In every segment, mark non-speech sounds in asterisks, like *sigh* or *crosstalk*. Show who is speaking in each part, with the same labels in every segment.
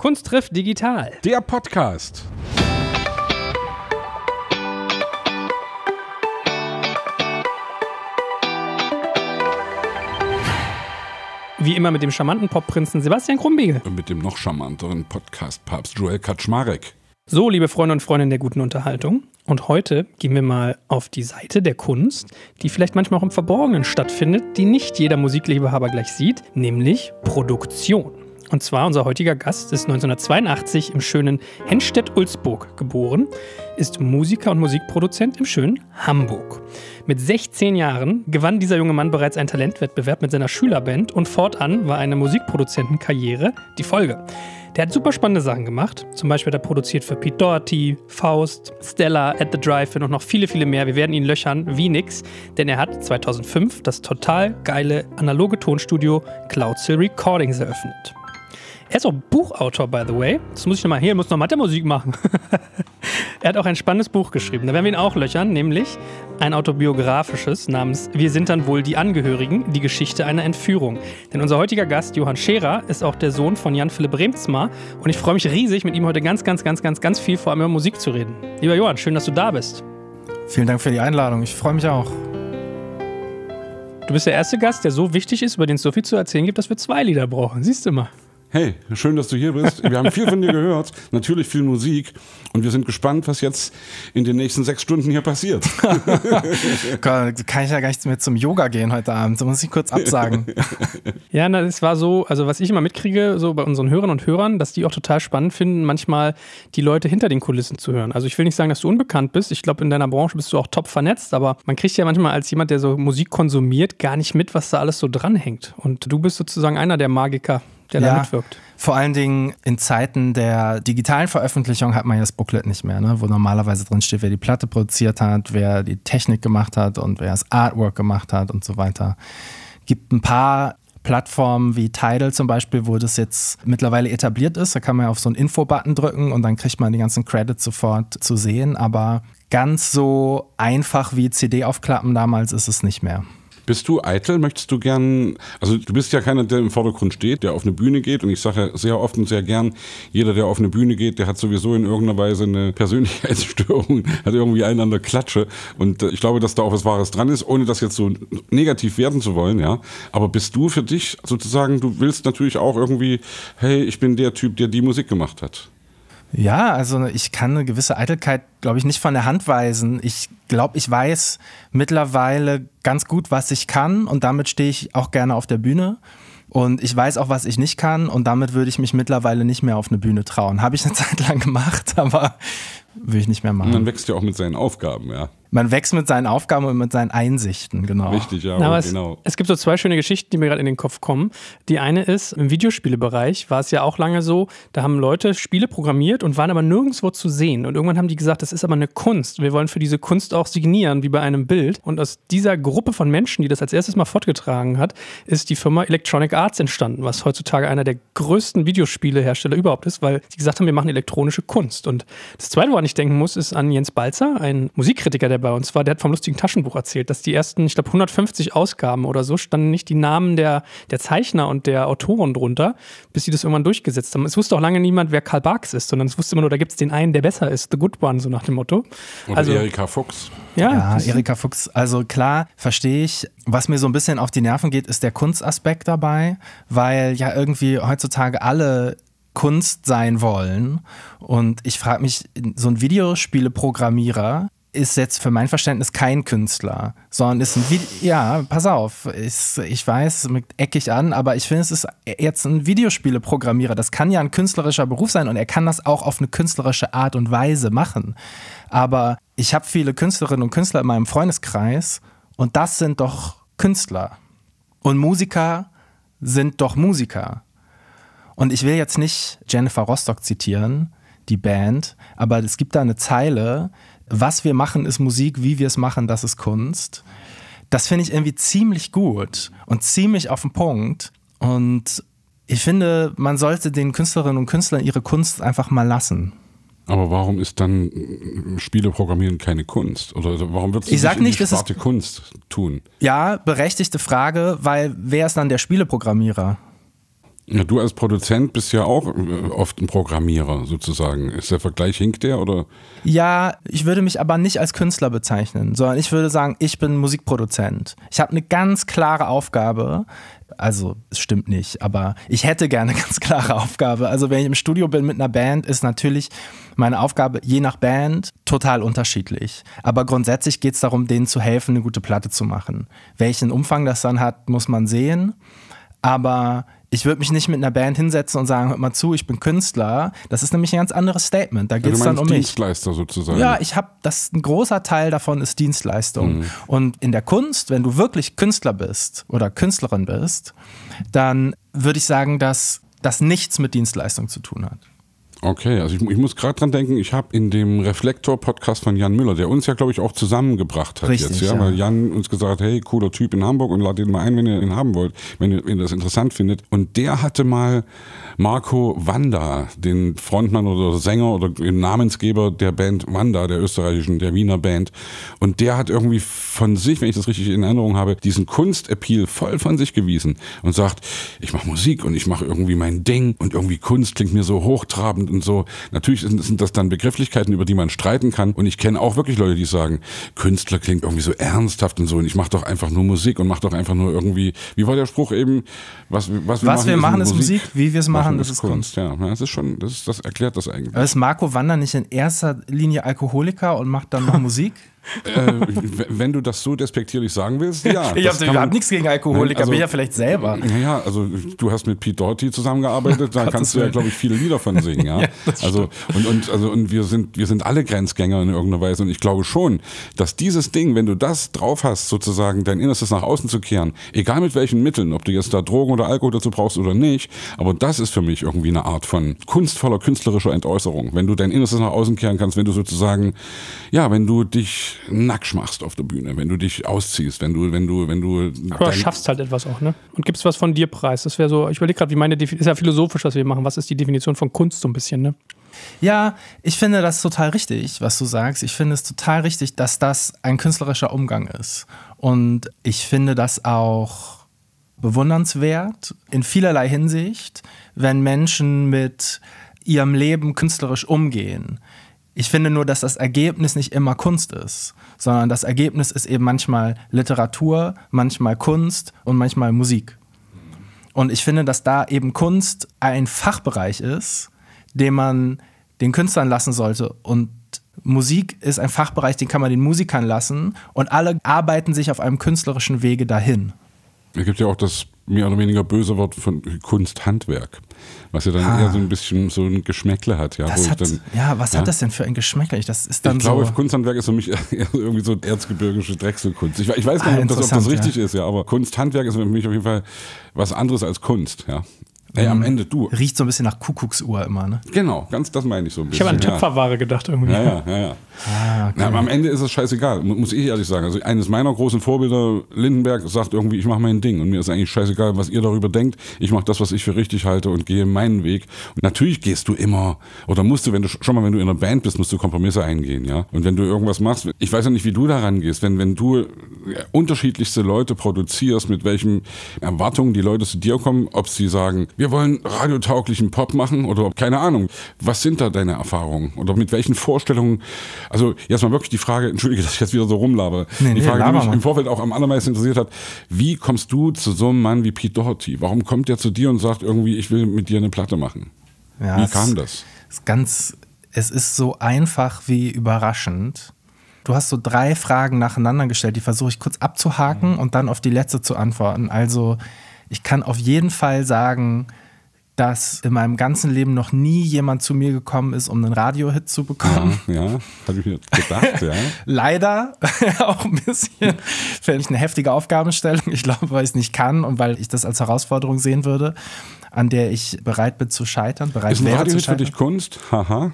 Speaker 1: Kunst trifft digital. Der Podcast. Wie immer mit dem charmanten Popprinzen Sebastian Krumbiegel. Und mit dem noch charmanteren Podcast-Papst Joel Kaczmarek. So, liebe Freunde und Freundinnen der guten Unterhaltung. Und heute gehen wir mal auf die Seite der Kunst, die vielleicht manchmal auch im Verborgenen stattfindet, die nicht jeder Musikliebehaber gleich sieht, nämlich Produktion. Und zwar unser heutiger Gast ist 1982 im schönen Hennstedt-Ulzburg geboren, ist Musiker und Musikproduzent im schönen Hamburg. Mit 16 Jahren gewann dieser junge Mann bereits einen Talentwettbewerb mit seiner Schülerband und fortan war eine Musikproduzentenkarriere die Folge. Der hat super spannende Sachen gemacht. Zum Beispiel hat er produziert für Pete Doherty, Faust, Stella, At the Drive-In und noch viele, viele mehr. Wir werden ihn löchern wie nix, denn er hat 2005 das total geile analoge Tonstudio Cloudsill Recordings eröffnet. Er ist auch Buchautor, by the way. Das muss ich nochmal, hier, muss noch Mathe-Musik machen. *laughs* er hat auch ein spannendes Buch geschrieben. Da werden wir ihn auch löchern, nämlich ein autobiografisches namens Wir sind dann wohl die Angehörigen, die Geschichte einer Entführung. Denn unser heutiger Gast, Johann Scherer, ist auch der Sohn von Jan-Philipp Remzma. Und ich freue mich riesig, mit ihm heute ganz, ganz, ganz, ganz, ganz viel vor allem über Musik zu reden. Lieber Johann, schön, dass du da bist.
Speaker 2: Vielen Dank für die Einladung. Ich freue mich auch.
Speaker 1: Du bist der erste Gast, der so wichtig ist, über den es so viel zu erzählen gibt, dass wir zwei Lieder brauchen. Siehst du mal
Speaker 3: hey, schön, dass du hier bist. Wir haben viel von dir gehört, natürlich viel Musik und wir sind gespannt, was jetzt in den nächsten sechs Stunden hier passiert.
Speaker 2: *laughs* kann ich ja gar nicht mehr zum Yoga gehen heute Abend, da muss ich kurz
Speaker 3: absagen.
Speaker 1: *laughs* ja, na, es war so, also was ich immer mitkriege, so bei unseren Hörern und Hörern, dass die auch total spannend finden, manchmal die Leute hinter den Kulissen zu hören. Also ich will nicht sagen, dass du unbekannt bist, ich glaube, in deiner Branche bist du auch top vernetzt, aber man kriegt ja manchmal als jemand, der so Musik konsumiert, gar nicht mit, was
Speaker 2: da alles so dranhängt. Und du bist sozusagen einer der Magiker der ja, da mitwirkt. Vor allen Dingen in Zeiten der digitalen Veröffentlichung hat man ja das Booklet nicht mehr, ne? wo normalerweise drin steht, wer die Platte produziert hat, wer die Technik gemacht hat und wer das Artwork gemacht hat und so weiter. Gibt ein paar Plattformen wie Tidal zum Beispiel, wo das jetzt mittlerweile etabliert ist. Da kann man ja auf so einen Info-Button drücken und dann kriegt man die ganzen Credits sofort zu sehen. Aber ganz so einfach wie CD aufklappen damals ist es nicht mehr.
Speaker 3: Bist du eitel? Möchtest du gern, also du bist ja keiner, der im Vordergrund steht, der auf eine Bühne geht. Und ich sage sehr oft und sehr gern, jeder, der auf eine Bühne geht, der hat sowieso in irgendeiner Weise eine Persönlichkeitsstörung, *laughs* hat irgendwie einander Klatsche. Und äh, ich glaube, dass da auch was Wahres dran ist, ohne das jetzt so negativ werden zu wollen, ja. Aber bist du für dich sozusagen, du willst natürlich auch irgendwie, hey, ich bin der Typ, der die Musik gemacht hat.
Speaker 2: Ja, also ich kann eine gewisse Eitelkeit, glaube ich, nicht von der Hand weisen. Ich glaube, ich weiß mittlerweile ganz gut, was ich kann und damit stehe ich auch gerne auf der Bühne. Und ich weiß auch, was ich nicht kann und damit würde ich mich mittlerweile nicht mehr auf eine Bühne trauen. Habe ich eine *laughs* Zeit lang gemacht, aber will ich nicht mehr machen. Und dann
Speaker 3: wächst ja auch mit seinen Aufgaben, ja
Speaker 2: man wächst mit seinen Aufgaben und mit seinen Einsichten, genau. Richtig, ja, Na, genau. Es, es, gibt so zwei
Speaker 1: schöne Geschichten, die mir gerade in den Kopf kommen. Die eine ist, im Videospielebereich war es ja auch lange so, da haben Leute Spiele programmiert und waren aber nirgendwo zu sehen. Und irgendwann haben die gesagt, das ist aber eine Kunst. Wir wollen für diese Kunst auch signieren, wie bei einem Bild. Und aus dieser Gruppe von Menschen, die das als erstes mal fortgetragen hat, ist die Firma Electronic Arts entstanden, was heutzutage einer der größten Videospielehersteller überhaupt ist, weil die gesagt haben, wir machen elektronische Kunst. Und das Zweite, woran ich denken muss, ist an Jens Balzer, ein Musikkritiker, der bei uns war, der hat vom lustigen Taschenbuch erzählt, dass die ersten, ich glaube, 150 Ausgaben oder so standen nicht die Namen der, der Zeichner und der Autoren drunter, bis sie das irgendwann durchgesetzt haben. Es wusste auch lange
Speaker 2: niemand, wer Karl Barks ist, sondern es wusste immer nur, da gibt es den einen, der besser ist, The Good One, so nach dem Motto. Und also, Erika Fuchs. Ja, ja Erika Fuchs. Also klar, verstehe ich. Was mir so ein bisschen auf die Nerven geht, ist der Kunstaspekt dabei, weil ja irgendwie heutzutage alle Kunst sein wollen. Und ich frage mich, so ein Videospieleprogrammierer ist jetzt für mein Verständnis kein Künstler, sondern ist ein Video ja, pass auf, ich, ich weiß, eckig an, aber ich finde, es ist jetzt ein Videospieleprogrammierer. Das kann ja ein künstlerischer Beruf sein und er kann das auch auf eine künstlerische Art und Weise machen. Aber ich habe viele Künstlerinnen und Künstler in meinem Freundeskreis und das sind doch Künstler. Und Musiker sind doch Musiker. Und ich will jetzt nicht Jennifer Rostock zitieren, die Band, aber es gibt da eine Zeile, was wir machen, ist Musik, wie wir es machen, das ist Kunst. Das finde ich irgendwie ziemlich gut und ziemlich auf den Punkt. Und ich finde, man sollte den Künstlerinnen und Künstlern ihre Kunst einfach mal lassen.
Speaker 3: Aber warum ist dann äh, Spiele programmieren keine Kunst? Oder also warum wird es nicht, in nicht Kunst tun?
Speaker 2: Ja, berechtigte Frage, weil wer ist dann der Spieleprogrammierer?
Speaker 3: Ja, du als Produzent bist ja auch äh, oft ein Programmierer sozusagen. Ist der Vergleich hinkt der oder? Ja, ich würde mich aber nicht
Speaker 2: als Künstler bezeichnen, sondern ich würde sagen, ich bin Musikproduzent. Ich habe eine ganz klare Aufgabe. Also, es stimmt nicht, aber ich hätte gerne eine ganz klare Aufgabe. Also, wenn ich im Studio bin mit einer Band, ist natürlich meine Aufgabe je nach Band total unterschiedlich. Aber grundsätzlich geht es darum, denen zu helfen, eine gute Platte zu machen. Welchen Umfang das dann hat, muss man sehen. Aber ich würde mich nicht mit einer Band hinsetzen und sagen, hört mal zu, ich bin Künstler. Das ist nämlich ein ganz anderes Statement. Da geht es ja, dann um mich.
Speaker 3: Dienstleister sozusagen. Ja, ich
Speaker 2: habe das, ein großer Teil davon ist Dienstleistung. Mhm. Und in der Kunst, wenn du wirklich Künstler bist oder Künstlerin bist, dann würde ich sagen, dass das nichts mit Dienstleistung zu tun
Speaker 3: hat. Okay, also ich, ich muss gerade dran denken, ich habe in dem Reflektor-Podcast von Jan Müller, der uns ja, glaube ich, auch zusammengebracht hat Richtig, jetzt, ja? ja? weil Jan uns gesagt hat, hey, cooler Typ in Hamburg und lad den mal ein, wenn ihr ihn haben wollt, wenn ihr, wenn ihr das interessant findet. Und der hatte mal Marco Wanda, den Frontmann oder Sänger oder Namensgeber der Band Wanda, der österreichischen, der Wiener Band. Und der hat irgendwie von sich, wenn ich das richtig in Erinnerung habe, diesen Kunstappeal voll von sich gewiesen und sagt, ich mache Musik und ich mache irgendwie mein Ding und irgendwie Kunst klingt mir so hochtrabend und, so. Natürlich sind, sind das dann Begrifflichkeiten, über die man streiten kann. Und ich kenne auch wirklich Leute, die sagen, Künstler klingt irgendwie so ernsthaft und so. Und ich mache doch einfach nur Musik und mache doch einfach nur irgendwie, wie war der Spruch eben, was, was wir was machen, wir machen ist, Musik, Musik wie wir es machen, das ist Kunst. Kunst. Ja, das ist schon, das, das erklärt das eigentlich. Aber
Speaker 2: ist Marco Wander nicht in erster Linie Alkoholiker und macht dann noch *laughs* Musik?
Speaker 3: äh, wenn du das so despektierlich sagen willst, ja. *laughs* Ich habe überhaupt nichts gegen Alkoholiker, also, bin ja vielleicht selber. Ja, also du hast mit Pete Doherty zusammengearbeitet, *laughs* da kannst du ja, glaube ich, viele Lieder von singen, ja. *laughs* ja also und, und, also und wir sind, wir sind alle Grenzgänger in irgendeiner Weise und ich glaube schon, dass dieses Ding, wenn du das drauf hast, sozusagen dein Innerstes nach außen zu kehren, egal mit welchen Mitteln, ob du jetzt da Drogen oder Alkohol dazu brauchst oder nicht, aber das ist für mich irgendwie eine Art von kunstvoller, künstlerischer Entäußerung, wenn du dein Innerstes nach außen kehren kannst, wenn du sozusagen, ja, wenn du dich nackt machst auf der Bühne, wenn du dich ausziehst, wenn du, wenn du, wenn du. Aber schaffst
Speaker 1: halt etwas auch, ne? Und gibst was von dir preis. Das wäre so, ich überlege gerade, wie meine Definition, ist ja philosophisch, was wir machen. Was ist die Definition von Kunst so ein bisschen, ne?
Speaker 2: Ja, ich finde das total richtig, was du sagst. Ich finde es total richtig, dass das ein künstlerischer Umgang ist. Und ich finde das auch bewundernswert in vielerlei Hinsicht, wenn Menschen mit ihrem Leben künstlerisch umgehen. Ich finde nur, dass das Ergebnis nicht immer Kunst ist, sondern das Ergebnis ist eben manchmal Literatur, manchmal Kunst und manchmal Musik. Und ich finde, dass da eben Kunst ein Fachbereich ist, den man den Künstlern lassen sollte. Und Musik ist ein Fachbereich, den kann man den Musikern lassen. Und alle arbeiten sich auf einem künstlerischen Wege dahin.
Speaker 3: Es gibt ja auch das mehr oder weniger böse Wort von Kunsthandwerk was ja dann ah. eher so ein bisschen so ein Geschmäckle hat. Ja, hat, dann, ja was ja? hat das
Speaker 2: denn für ein Geschmäckle? Das ist dann ich glaube, so
Speaker 3: Kunsthandwerk ist für mich *laughs* irgendwie so erzgebirgische Drechselkunst. Ich, ich weiß ah, gar nicht, ah, ob, das, ob das, richtig ja. ist, ja, aber Kunsthandwerk ist für mich auf jeden Fall was anderes als Kunst. Ja. Ey, am mhm. Ende
Speaker 2: du. Riecht so ein bisschen nach Kuckucksuhr immer,
Speaker 3: ne? Genau, ganz das meine ich so ein bisschen. Ich habe an Töpferware
Speaker 2: ja. gedacht irgendwie. Ja, ja,
Speaker 3: ja. ja. Ah, okay. Na, aber am Ende ist es scheißegal, muss ich ehrlich sagen. Also eines meiner großen Vorbilder, Lindenberg, sagt irgendwie, ich mache mein Ding und mir ist eigentlich scheißegal, was ihr darüber denkt. Ich mache das, was ich für richtig halte und gehe meinen Weg. Und natürlich gehst du immer oder musst du, wenn du schon mal, wenn du in einer Band bist, musst du Kompromisse eingehen, ja. Und wenn du irgendwas machst, ich weiß ja nicht, wie du daran gehst, wenn wenn du äh, unterschiedlichste Leute produzierst, mit welchen Erwartungen die Leute zu dir kommen, ob sie sagen, wir wollen radiotauglichen Pop machen oder keine Ahnung. Was sind da deine Erfahrungen oder mit welchen Vorstellungen also jetzt mal wirklich die Frage, *laughs* entschuldige, dass ich jetzt wieder so rumlabere. Nee, die nee, Frage, die mich im Vorfeld auch am allermeisten interessiert hat, wie kommst du zu so einem Mann wie Pete Doherty? Warum kommt der zu dir und sagt irgendwie, ich will mit dir eine Platte machen? Ja, wie kam
Speaker 2: das? Ist ganz, es ist so einfach wie überraschend. Du hast so drei Fragen nacheinander gestellt, die versuche ich kurz abzuhaken mhm. und dann auf die letzte zu antworten. Also ich kann auf jeden Fall sagen, dass in meinem ganzen Leben noch nie jemand zu mir gekommen ist, um einen Radiohit zu bekommen.
Speaker 3: Ja, ja habe ich mir gedacht, ja. *laughs*
Speaker 2: Leider *laughs* auch ein bisschen, finde ich eine heftige Aufgabenstellung. Ich glaube, weil ich es nicht kann und weil ich das als Herausforderung sehen würde, an der ich bereit bin zu scheitern. Bereit ist ein Radiohit für dich
Speaker 3: Kunst? Haha.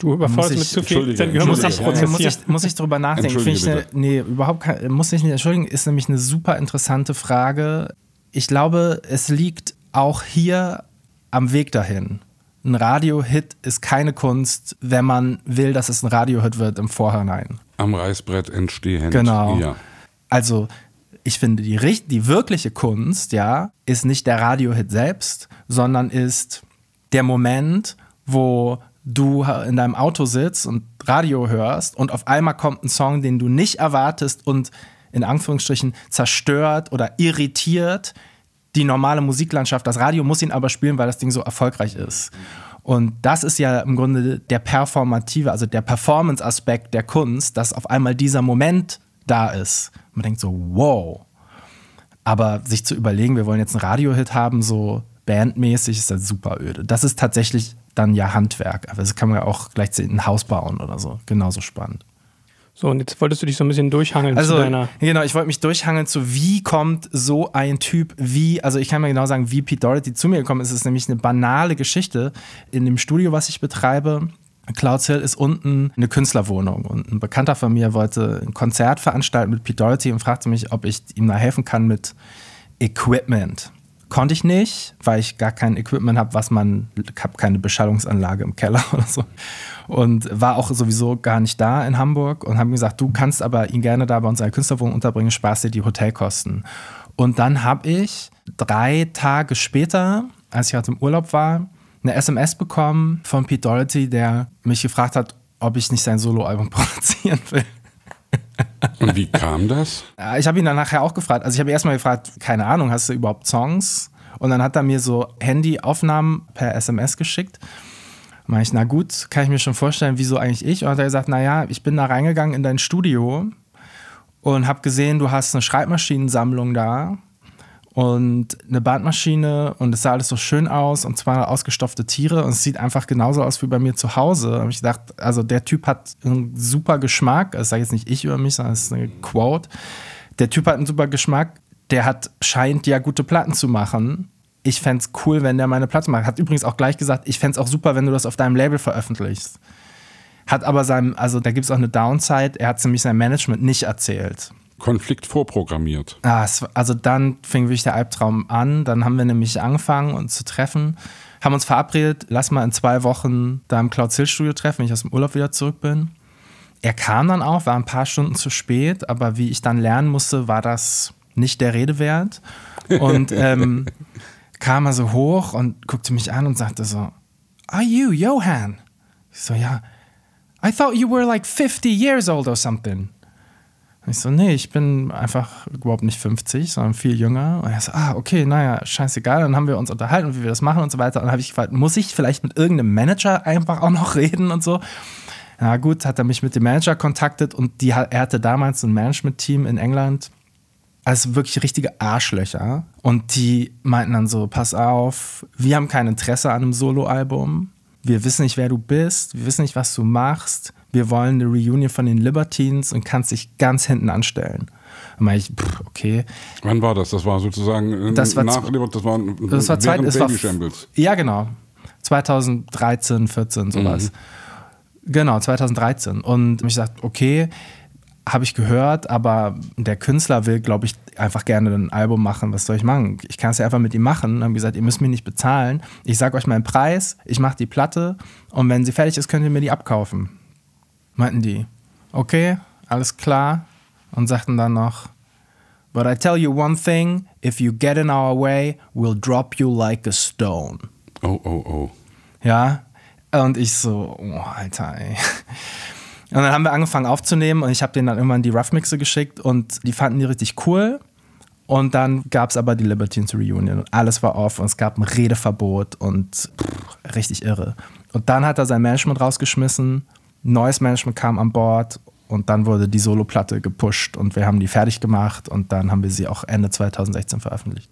Speaker 1: Du überforderst mich zu viel, dein muss
Speaker 3: ich, ja, muss, ich, muss ich drüber nachdenken. Ich eine,
Speaker 2: nee, überhaupt kann, muss ich nicht entschuldigen, ist nämlich eine super interessante Frage. Ich glaube, es liegt auch hier am Weg dahin. Ein Radio-Hit ist keine Kunst, wenn man will, dass es ein Radio-Hit wird im Vorhinein.
Speaker 3: Am Reißbrett entstehen. Genau. Ja.
Speaker 2: Also ich finde, die, die wirkliche Kunst, ja, ist nicht der Radio-Hit selbst, sondern ist der Moment, wo du in deinem Auto sitzt und Radio hörst und auf einmal kommt ein Song, den du nicht erwartest und in Anführungsstrichen zerstört oder irritiert die normale Musiklandschaft. Das Radio muss ihn aber spielen, weil das Ding so erfolgreich ist. Und das ist ja im Grunde der performative, also der Performance-Aspekt der Kunst, dass auf einmal dieser Moment da ist. Man denkt so, wow. Aber sich zu überlegen, wir wollen jetzt einen Radiohit haben, so bandmäßig, ist das super öde. Das ist tatsächlich dann ja Handwerk. Aber also das kann man ja auch gleichzeitig ein Haus bauen oder so. Genauso spannend. So, und jetzt wolltest du dich so ein bisschen durchhangeln also, zu deiner. Genau, ich wollte mich durchhangeln zu, wie kommt so ein Typ wie, also ich kann mir genau sagen, wie Pete Doherty zu mir gekommen ist. Es ist nämlich eine banale Geschichte. In dem Studio, was ich betreibe, Clouds Hill ist unten eine Künstlerwohnung und ein Bekannter von mir wollte ein Konzert veranstalten mit Pete Doherty und fragte mich, ob ich ihm da helfen kann mit Equipment. Konnte ich nicht, weil ich gar kein Equipment habe, was man, ich habe keine Beschallungsanlage im Keller *laughs* oder so und war auch sowieso gar nicht da in Hamburg und haben gesagt, du kannst aber ihn gerne da bei unserer Künstlerwohnung unterbringen, sparst dir die Hotelkosten. Und dann habe ich drei Tage später, als ich gerade halt im Urlaub war, eine SMS bekommen von Pete Doherty, der mich gefragt hat, ob ich nicht sein Soloalbum *laughs* produzieren will.
Speaker 3: Und wie kam das?
Speaker 2: Äh, ich habe ihn dann nachher auch gefragt. Also ich habe erstmal gefragt, keine Ahnung, hast du überhaupt Songs? Und dann hat er mir so Handyaufnahmen per SMS geschickt. Meine ich, na gut, kann ich mir schon vorstellen, wieso eigentlich ich? Und hat er gesagt, naja, ich bin da reingegangen in dein Studio und habe gesehen, du hast eine Schreibmaschinensammlung da und eine Bandmaschine und es sah alles so schön aus und zwar ausgestopfte Tiere und es sieht einfach genauso aus wie bei mir zu Hause. Und ich dachte, also der Typ hat einen super Geschmack, das sage jetzt nicht ich über mich, sondern es ist eine Quote. Der Typ hat einen super Geschmack, der hat scheint ja gute Platten zu machen ich fände es cool, wenn der meine Platte macht. Hat übrigens auch gleich gesagt, ich fände es auch super, wenn du das auf deinem Label veröffentlichst. Hat aber seinem, also da gibt es auch eine Downside, er hat es nämlich seinem Management nicht erzählt. Konflikt vorprogrammiert. Ah, also dann fing wirklich der Albtraum an. Dann haben wir nämlich angefangen, uns zu treffen, haben uns verabredet, lass mal in zwei Wochen da im Cloud Hill Studio treffen, wenn ich aus dem Urlaub wieder zurück bin. Er kam dann auch, war ein paar Stunden zu spät, aber wie ich dann lernen musste, war das nicht der Rede wert. Und *laughs* ähm, kam er so hoch und guckte mich an und sagte so, Are you Johan? Ich so, ja. I thought you were like 50 years old or something. ich so, nee, ich bin einfach überhaupt nicht 50, sondern viel jünger. Und er so, ah, okay, naja, scheißegal. Dann haben wir uns unterhalten wie wir das machen und so weiter. Und dann habe ich gefragt, muss ich vielleicht mit irgendeinem Manager einfach auch noch *laughs* reden und so? Na gut, hat er mich mit dem Manager kontaktet und die, er hatte damals ein Management-Team in England also wirklich richtige Arschlöcher. Und die meinten dann so: Pass auf, wir haben kein Interesse an einem Soloalbum. Wir wissen nicht, wer du bist. Wir wissen nicht, was du machst. Wir wollen eine Reunion von den Libertines und kannst dich ganz hinten anstellen.
Speaker 3: Da meine ich, pff, okay. Wann war das? Das war sozusagen äh, das war nach das war, das war zweit, Baby war, Shambles.
Speaker 2: Ja, genau. 2013, 14, sowas. Mhm. Genau, 2013. Und ich sagte, okay, habe ich gehört, aber der Künstler will, glaube ich, einfach gerne ein Album machen. Was soll ich machen? Ich kann es ja einfach mit ihm machen. Und haben gesagt, ihr müsst mich nicht bezahlen. Ich sage euch meinen Preis, ich mache die Platte und wenn sie fertig ist, könnt ihr mir die abkaufen. Meinten die, okay, alles klar. Und sagten dann noch, but I tell you one thing, if you get in our way, we'll drop you like a stone. Oh, oh, oh. Ja, und ich so, oh, Alter, ey. Und dann haben wir angefangen aufzunehmen und ich habe denen dann irgendwann die Rough-Mixe geschickt und die fanden die richtig cool. Und dann gab es aber die Libertines Reunion und alles war off und es gab ein Redeverbot und pff, richtig irre. Und dann hat er sein Management rausgeschmissen, neues Management kam an Bord und dann wurde die Soloplatte gepusht und wir haben die fertig gemacht und dann haben wir sie auch Ende 2016 veröffentlicht.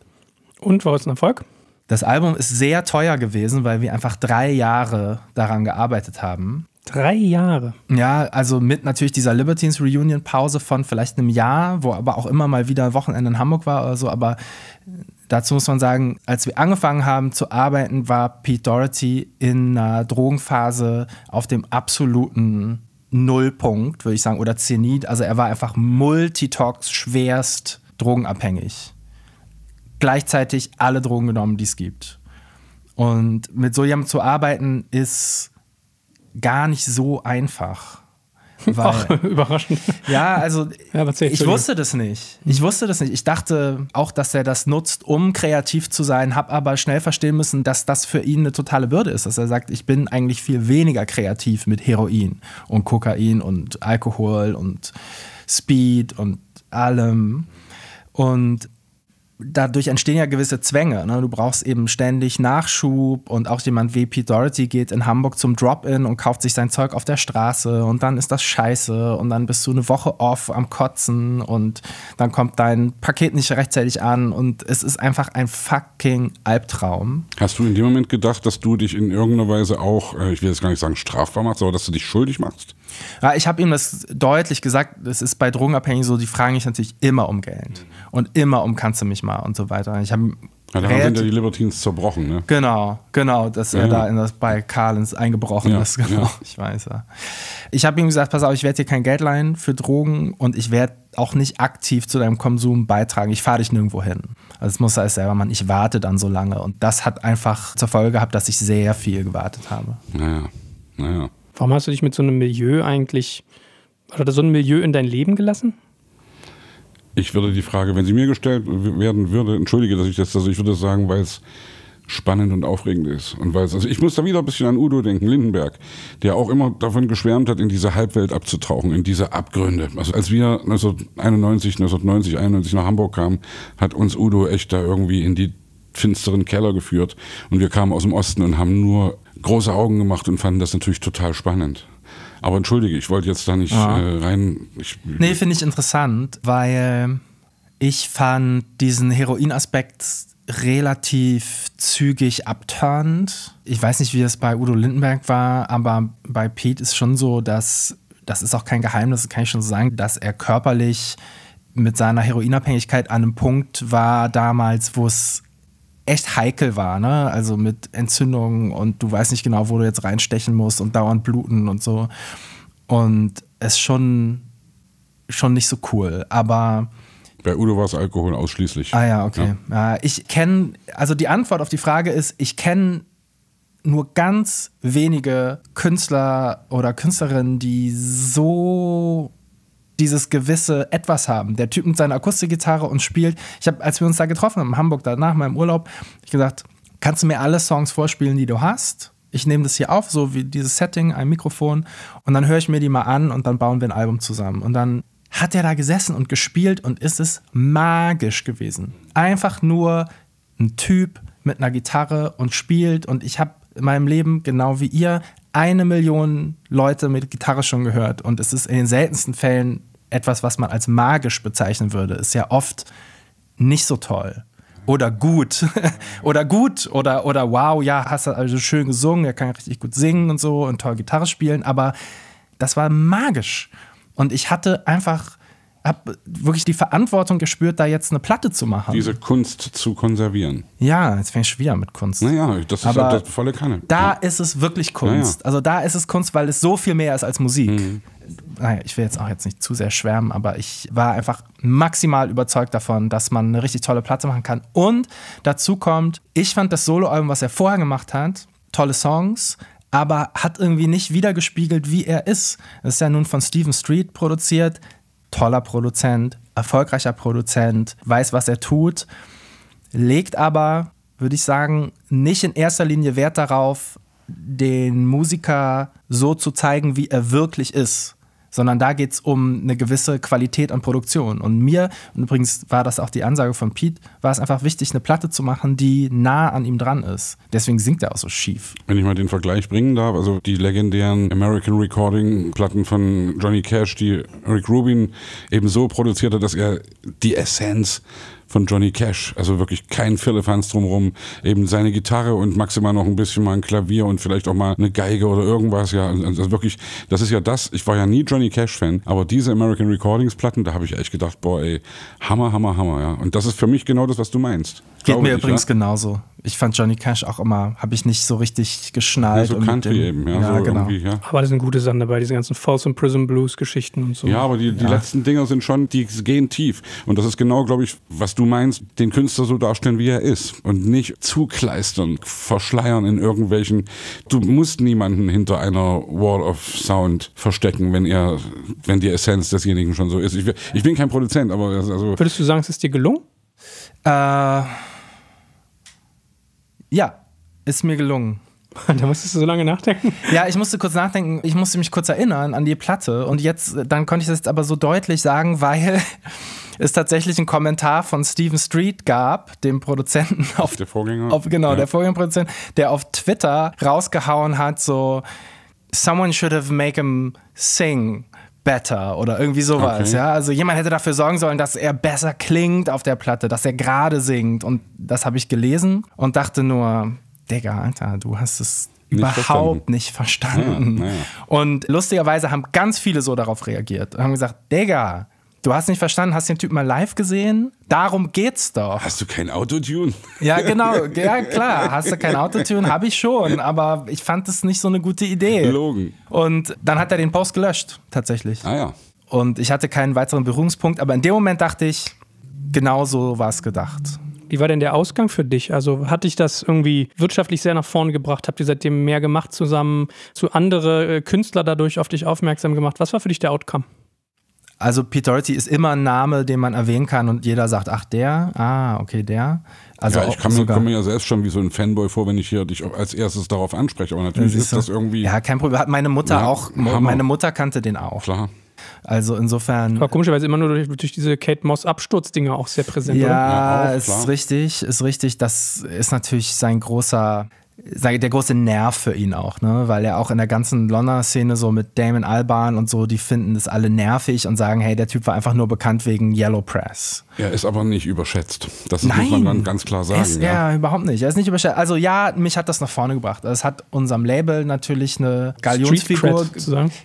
Speaker 2: Und war es ein Erfolg? Das Album ist sehr teuer gewesen, weil wir einfach drei Jahre daran gearbeitet haben. Drei Jahre. Ja, also mit natürlich dieser Libertines Reunion Pause von vielleicht einem Jahr, wo aber auch immer mal wieder Wochenende in Hamburg war oder so, aber äh, Dazu muss man sagen, als wir angefangen haben zu arbeiten, war Pete Doherty in einer Drogenphase auf dem absoluten Nullpunkt, würde ich sagen, oder Zenit. Also er war einfach multitox, schwerst drogenabhängig. Gleichzeitig alle Drogen genommen, die es gibt. Und mit so jemandem zu arbeiten, ist gar nicht so einfach. *laughs* Weil, Ach, überraschend. Ja, also *laughs* ja, ich wusste das nicht. Ich mhm. wusste das nicht. Ich dachte auch, dass er das nutzt, um kreativ zu sein, habe aber schnell verstehen müssen, dass das für ihn eine totale Bürde ist, dass er sagt, ich bin eigentlich viel weniger kreativ mit Heroin und Kokain und Alkohol und Speed und allem. Und dadurch entstehen ja gewisse Zwänge. Ne? Du brauchst eben ständig Nachschub und auch jemand wie Pete Doherty geht in Hamburg zum Drop-In und kauft sich sein Zeug auf der Straße und dann ist das scheiße und dann bist du eine Woche off am Kotzen und dann kommt dein Paket nicht rechtzeitig an und es ist einfach ein fucking Albtraum.
Speaker 3: Hast du in dem Moment gedacht, dass du dich in irgendeiner Weise auch, äh, ich will jetzt gar nicht sagen strafbar machst, aber dass du dich schuldig machst? Ja, ah,
Speaker 2: ich habe ihm das deutlich gesagt. Es ist bei Drogenabhängigen so, die fragen mich natürlich immer um Geld. Mhm. Und immer um, kannst du mich mal und so weiter. Ich habe ja, daran sind ja die
Speaker 3: Libertines zerbrochen, ne? Genau,
Speaker 2: genau, dass ja, er da in das, bei Karlens eingebrochen ja, ist, *laughs* genau, ja. ich weiß ja. Ich habe ihm gesagt, pass auf, ich werde dir kein Geld leihen für Drogen und ich werde auch nicht aktiv zu deinem Konsum beitragen. Ich fahre dich nirgendwo hin. Also das muss er selber machen, ich warte dann so lange und das hat einfach zur Folge gehabt, dass ich sehr viel gewartet habe.
Speaker 3: Naja, naja.
Speaker 2: Warum hast du dich mit so einem Milieu
Speaker 1: eigentlich
Speaker 2: oder so ein Milieu
Speaker 1: in dein Leben gelassen?
Speaker 3: Ich würde die Frage, wenn sie mir gestellt werden würde, entschuldige, dass ich das, also ich würde sagen, weil es spannend und aufregend ist. Und weil es, also ich muss da wieder ein bisschen an Udo denken, Lindenberg, der auch immer davon geschwärmt hat, in diese Halbwelt abzutauchen, in diese Abgründe. Also als wir 1991, 1990, 91 nach Hamburg kamen, hat uns Udo echt da irgendwie in die finsteren Keller geführt. Und wir kamen aus dem Osten und haben nur große Augen gemacht und fanden das natürlich total spannend. Aber entschuldige, ich wollte jetzt da nicht ja. äh, rein. Ich, nee, finde
Speaker 2: ich interessant, weil ich fand diesen Heroinaspekt relativ zügig abturnend. Ich weiß nicht, wie es bei Udo Lindenberg war, aber bei Pete ist schon so, dass das ist auch kein Geheimnis, das kann ich schon so sagen, dass er körperlich mit seiner Heroinabhängigkeit an einem Punkt war damals, wo es echt heikel war, ne? Also mit Entzündungen und du weißt nicht genau, wo du jetzt reinstechen musst und dauernd bluten und so. Und es schon schon nicht so cool, aber
Speaker 3: bei Udo war es Alkohol ausschließlich. Ah ja, okay.
Speaker 2: Ja. Ich kenne, also die Antwort auf die Frage ist, ich kenne nur ganz wenige Künstler oder Künstlerinnen, die so dieses gewisse Etwas haben. Der Typ mit seiner Akustikgitarre und spielt. Ich habe, als wir uns da getroffen haben in Hamburg danach, meinem Urlaub, ich gesagt, kannst du mir alle Songs vorspielen, die du hast? Ich nehme das hier auf, so wie dieses Setting, ein Mikrofon, und dann höre ich mir die mal an und dann bauen wir ein Album zusammen. Und dann hat er da gesessen und gespielt und ist es magisch gewesen. Einfach nur ein Typ mit einer Gitarre und spielt und ich habe in meinem Leben, genau wie ihr, eine Million Leute mit Gitarre schon gehört und es ist in den seltensten Fällen etwas, was man als magisch bezeichnen würde, ist ja oft nicht so toll oder gut *laughs* oder gut oder oder wow, ja, hast du also schön gesungen, er kann richtig gut singen und so und toll Gitarre spielen, aber das war magisch und ich hatte einfach habe wirklich die Verantwortung gespürt, da jetzt eine Platte zu machen. Diese
Speaker 3: Kunst zu konservieren. Ja, jetzt fängst du wieder mit Kunst. Naja, das ist Aber halt das volle Kanne. Da
Speaker 2: ja. ist es wirklich Kunst. Naja. Also da ist es Kunst, weil es so viel mehr ist als Musik. Mhm naja, ah ich will jetzt auch jetzt nicht zu sehr schwärmen, aber ich war einfach maximal überzeugt davon, dass man eine richtig tolle Platte machen kann. Und dazu kommt, ich fand das Soloalbum, was er vorher gemacht hat, tolle Songs, aber hat irgendwie nicht wiedergespiegelt, wie er ist. Das ist ja nun von Steven Street produziert, toller Produzent, erfolgreicher Produzent, weiß, was er tut, legt aber, würde ich sagen, nicht in erster Linie Wert darauf, den Musiker so zu zeigen, wie er wirklich ist sondern da geht es um eine gewisse Qualität an Produktion. Und mir, und übrigens war das auch die Ansage von Pete, war es einfach wichtig, eine Platte zu machen, die nah an ihm dran ist. Deswegen singt er auch so schief.
Speaker 3: Wenn ich mal den Vergleich bringen darf, also die legendären American Recording-Platten von Johnny Cash, die Rick Rubin eben so produziert hat, dass er die Essenz von Johnny Cash. Also wirklich kein Firlefanz drumherum. Eben seine Gitarre und maximal noch ein bisschen mal ein Klavier und vielleicht auch mal eine Geige oder irgendwas. Ja, also, also wirklich, das ist ja das. Ich war ja nie Johnny Cash-Fan, aber diese American Recordings-Platten, da habe ich echt gedacht, boah, ey, Hammer, Hammer, Hammer. Ja. Und das ist für mich genau das, was du meinst. Geht Traurig, mir übrigens ja?
Speaker 2: genauso. Ich fand Johnny Cash auch immer, habe ich nicht so richtig geschnallt. Ja, so Country
Speaker 1: dem, eben, ja, ja so genau. Ja. Aber da sind gute Sachen dabei, diese ganzen False and Prison Blues Geschichten und so. Ja, aber die, die letzten
Speaker 3: Dinger sind schon, die gehen tief. Und das ist genau, glaube ich, was du meinst, den Künstler so darstellen, wie er ist. Und nicht zukleistern, verschleiern in irgendwelchen. Du musst niemanden hinter einer Wall of Sound verstecken, wenn er, wenn die Essenz desjenigen schon so ist. Ich, ich bin kein Produzent, aber also. Würdest du
Speaker 1: sagen, es ist dir gelungen? Äh
Speaker 2: ja, ist mir gelungen. *laughs* Da musstest du so lange nachdenken. Ja, ich musste kurz nachdenken. Ich musste mich kurz erinnern an die Platte. Und jetzt, dann konnte ich das jetzt aber so deutlich sagen, weil *laughs* es tatsächlich einen Kommentar von Steven Street gab, dem Produzenten *laughs* auf der Vorgänger. Auf, genau, ja. der Vorgängerproduzent, der auf Twitter rausgehauen hat, so Someone should have made him sing better oder irgendwie sowas. Okay. Ja? Also jemand hätte dafür sorgen sollen, dass er besser klingt auf der Platte, dass er gerade singt. Und das habe ich gelesen und dachte nur, Digga, Alter, du hast es nicht überhaupt verstanden. nicht verstanden. Ja, ja. Und lustigerweise haben ganz viele so darauf reagiert und haben gesagt, Digga, Du hast nicht verstanden, hast den Typ mal live gesehen? Darum geht's doch. Hast du kein Autotune?
Speaker 3: Ja, *laughs* genau. Ja, klar. Hast du kein Autotune? Habe ich schon.
Speaker 2: Aber ich fand es nicht so eine gute Idee. Logen. Und dann hat er den Post gelöscht, tatsächlich. Ah ja. Und ich hatte keinen weiteren Berührungspunkt. Aber in dem Moment dachte ich, genau so war es gedacht. Wie war denn
Speaker 1: der Ausgang für dich? Also hat dich das irgendwie wirtschaftlich sehr nach vorne gebracht? Habt ihr seitdem mehr gemacht zusammen? Zu andere äh, Künstler dadurch auf dich aufmerksam gemacht? Was war für dich der Outcome?
Speaker 2: Also Pete Doherty ist immer ein Name, den man erwähnen kann und jeder sagt, ach der, ah, okay, der.
Speaker 3: Also ja, ich kann mir, kann mir, ja selbst schon wie so ein Fanboy vor, wenn ich hier dich als erstes darauf anspreche. Aber natürlich ist das irgendwie. Ja, kein Problem. Hat meine Mutter ja, auch, Hammer. meine Mutter kannte den auch. Klar. Also insofern.
Speaker 2: Aber
Speaker 1: komischerweise immer nur durch, durch diese Kate Moss Absturzdinger auch sehr präsent. Ja, ja auch, ist
Speaker 2: richtig, ist richtig. Das ist natürlich sein großer sage der große Nerv für ihn auch, ne? Weil er auch in der ganzen Londoner Szene so mit Damon Alban und so, die finden das alle nervig und sagen, hey, der Typ war einfach nur bekannt wegen Yellow Press.
Speaker 3: Er ist aber nicht überschätzt. Das Nein, muss man dann ganz klar sagen. Ist ja.
Speaker 2: er überhaupt nicht. Er ist nicht überschätzt. Also ja, mich hat das nach vorne gebracht. Es hat unserem Label natürlich eine Galionsfigur.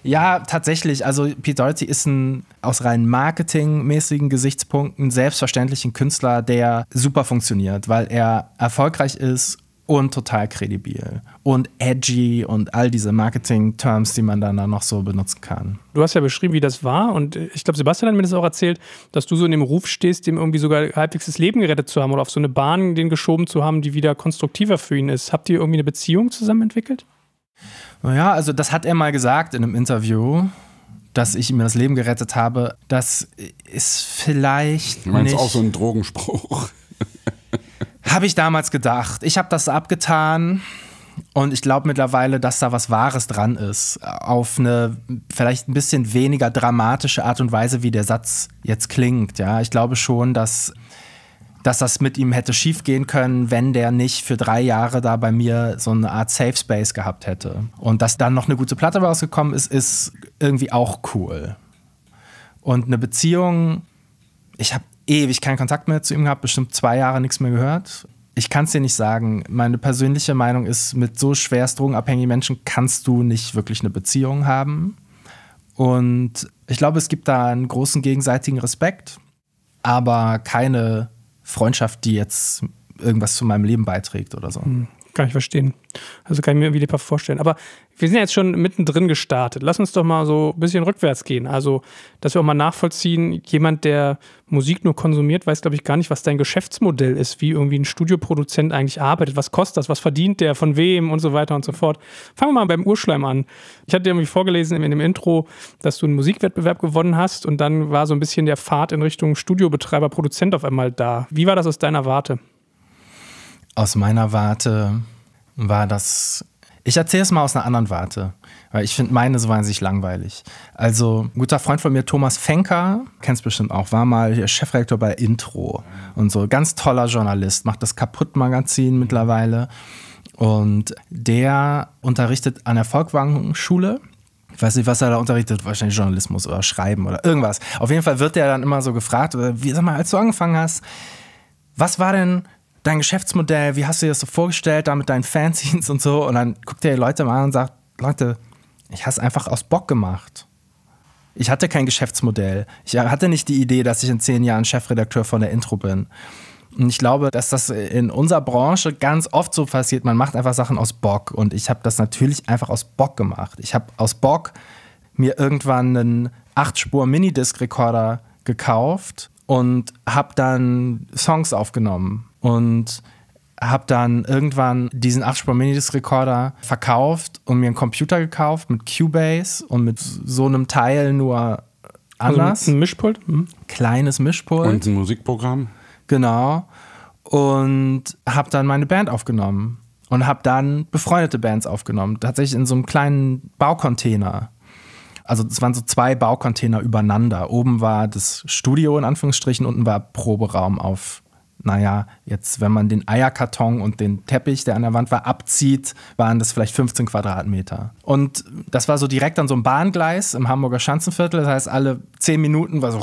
Speaker 2: Ja, tatsächlich. Also Pete Doherty ist ein aus rein marketingmäßigen Gesichtspunkten selbstverständlich ein Künstler, der super funktioniert, weil er erfolgreich ist und total kredibil und edgy und all diese Marketing-Terms, die man dann noch so benutzen kann.
Speaker 1: Du hast ja beschrieben, wie das war und ich glaube, Sebastian hat mir das auch erzählt, dass du so in dem Ruf stehst, dem irgendwie sogar halbwegs das Leben gerettet zu haben oder auf so eine Bahn den geschoben zu haben, die wieder konstruktiver für ihn ist. Habt ihr irgendwie eine Beziehung
Speaker 2: zusammen entwickelt? Naja, also das hat er mal gesagt in einem Interview dass ich ihm das Leben gerettet habe, das ist vielleicht. Du meinst nicht auch so ein
Speaker 3: Drogenspruch.
Speaker 2: Habe ich damals gedacht. Ich habe das abgetan. Und ich glaube mittlerweile, dass da was Wahres dran ist. Auf eine vielleicht ein bisschen weniger dramatische Art und Weise, wie der Satz jetzt klingt. Ja, ich glaube schon, dass, dass das mit ihm hätte schiefgehen können, wenn der nicht für drei Jahre da bei mir so eine Art Safe Space gehabt hätte. Und dass dann noch eine gute Platte rausgekommen ist, ist irgendwie auch cool. Und eine Beziehung, ich habe ewig keinen Kontakt mehr zu ihm gehabt, bestimmt zwei Jahre nichts mehr gehört. Ich kann es dir nicht sagen. Meine persönliche Meinung ist, mit so schwerst drogenabhängigen Menschen kannst du nicht wirklich eine Beziehung haben. Und ich glaube, es gibt da einen großen gegenseitigen Respekt, aber keine Freundschaft, die jetzt irgendwas zu meinem Leben beiträgt oder so. Hm.
Speaker 1: Kann ich verstehen. Also kann ich mir irgendwie lieber vorstellen. Aber wir sind ja jetzt schon mittendrin gestartet. Lass uns doch mal so ein bisschen rückwärts gehen. Also, dass wir auch mal nachvollziehen, jemand, der Musik nur konsumiert, weiß, glaube ich, gar nicht, was dein Geschäftsmodell ist, wie irgendwie ein Studioproduzent eigentlich arbeitet. Was kostet das? Was verdient der? Von wem? Und so weiter und so fort. Fangen wir mal beim Urschleim an. Ich hatte dir irgendwie vorgelesen in dem Intro, dass du einen Musikwettbewerb gewonnen hast und dann war so ein bisschen der Pfad in Richtung Studiobetreiber, Produzent auf einmal da. Wie war das aus deiner Warte?
Speaker 2: Aus meiner Warte war das. Ich erzähle es mal aus einer anderen Warte, weil ich finde meine so wahnsinnig langweilig. Also, ein guter Freund von mir, Thomas Fenker, kennst bestimmt auch, war mal Chefredakteur bei Intro und so. Ganz toller Journalist, macht das Kaputt-Magazin mittlerweile. Und der unterrichtet an der Volkwang-Schule ich weiß nicht, was er da unterrichtet, wahrscheinlich Journalismus oder Schreiben oder irgendwas. Auf jeden Fall wird der dann immer so gefragt, äh, wie sag mal, als du angefangen hast, was war denn dein Geschäftsmodell, wie hast du dir das so vorgestellt, da mit deinen Fanzines und so. Und dann guckt er die Leute mal an und sagt, Leute, ich habe es einfach aus Bock gemacht. Ich hatte kein Geschäftsmodell. Ich hatte nicht die Idee, dass ich in zehn Jahren Chefredakteur von der Intro bin. Und ich glaube, dass das in unserer Branche ganz oft so passiert. Man macht einfach Sachen aus Bock. Und ich habe das natürlich einfach aus Bock gemacht. Ich habe aus Bock mir irgendwann einen 8-Spur-Minidisc-Rekorder gekauft und habe dann Songs aufgenommen und habe dann irgendwann diesen 8-Spur-Minidisc-Rekorder verkauft und mir einen Computer gekauft mit Cubase und mit so einem Teil nur also anders. Also ein Mischpult? Hm. Kleines Mischpult. Und
Speaker 3: ein Musikprogramm.
Speaker 2: Genau. Und habe dann meine Band aufgenommen und habe dann befreundete Bands aufgenommen. Tatsächlich in so einem kleinen Baucontainer. Also es waren so zwei Baucontainer übereinander. Oben war das Studio in Anführungsstrichen, unten war Proberaum auf naja, jetzt, wenn man den Eierkarton und den Teppich, der an der Wand war, abzieht, waren das vielleicht 15 Quadratmeter. Und das war so direkt an so einem Bahngleis im Hamburger Schanzenviertel. Das heißt, alle 10 Minuten war so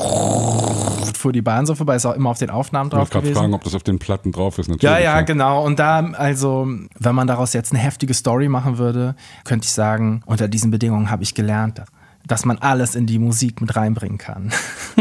Speaker 2: *laughs* fuhr die Bahn so vorbei, ist auch immer auf den Aufnahmen drauf. Ich wollte gerade fragen,
Speaker 3: ob das auf den Platten drauf ist, natürlich. Ja, ja,
Speaker 2: genau. Und da, also, wenn man daraus jetzt eine heftige Story machen würde, könnte ich sagen, unter diesen Bedingungen habe ich gelernt dass man alles in die Musik mit reinbringen kann.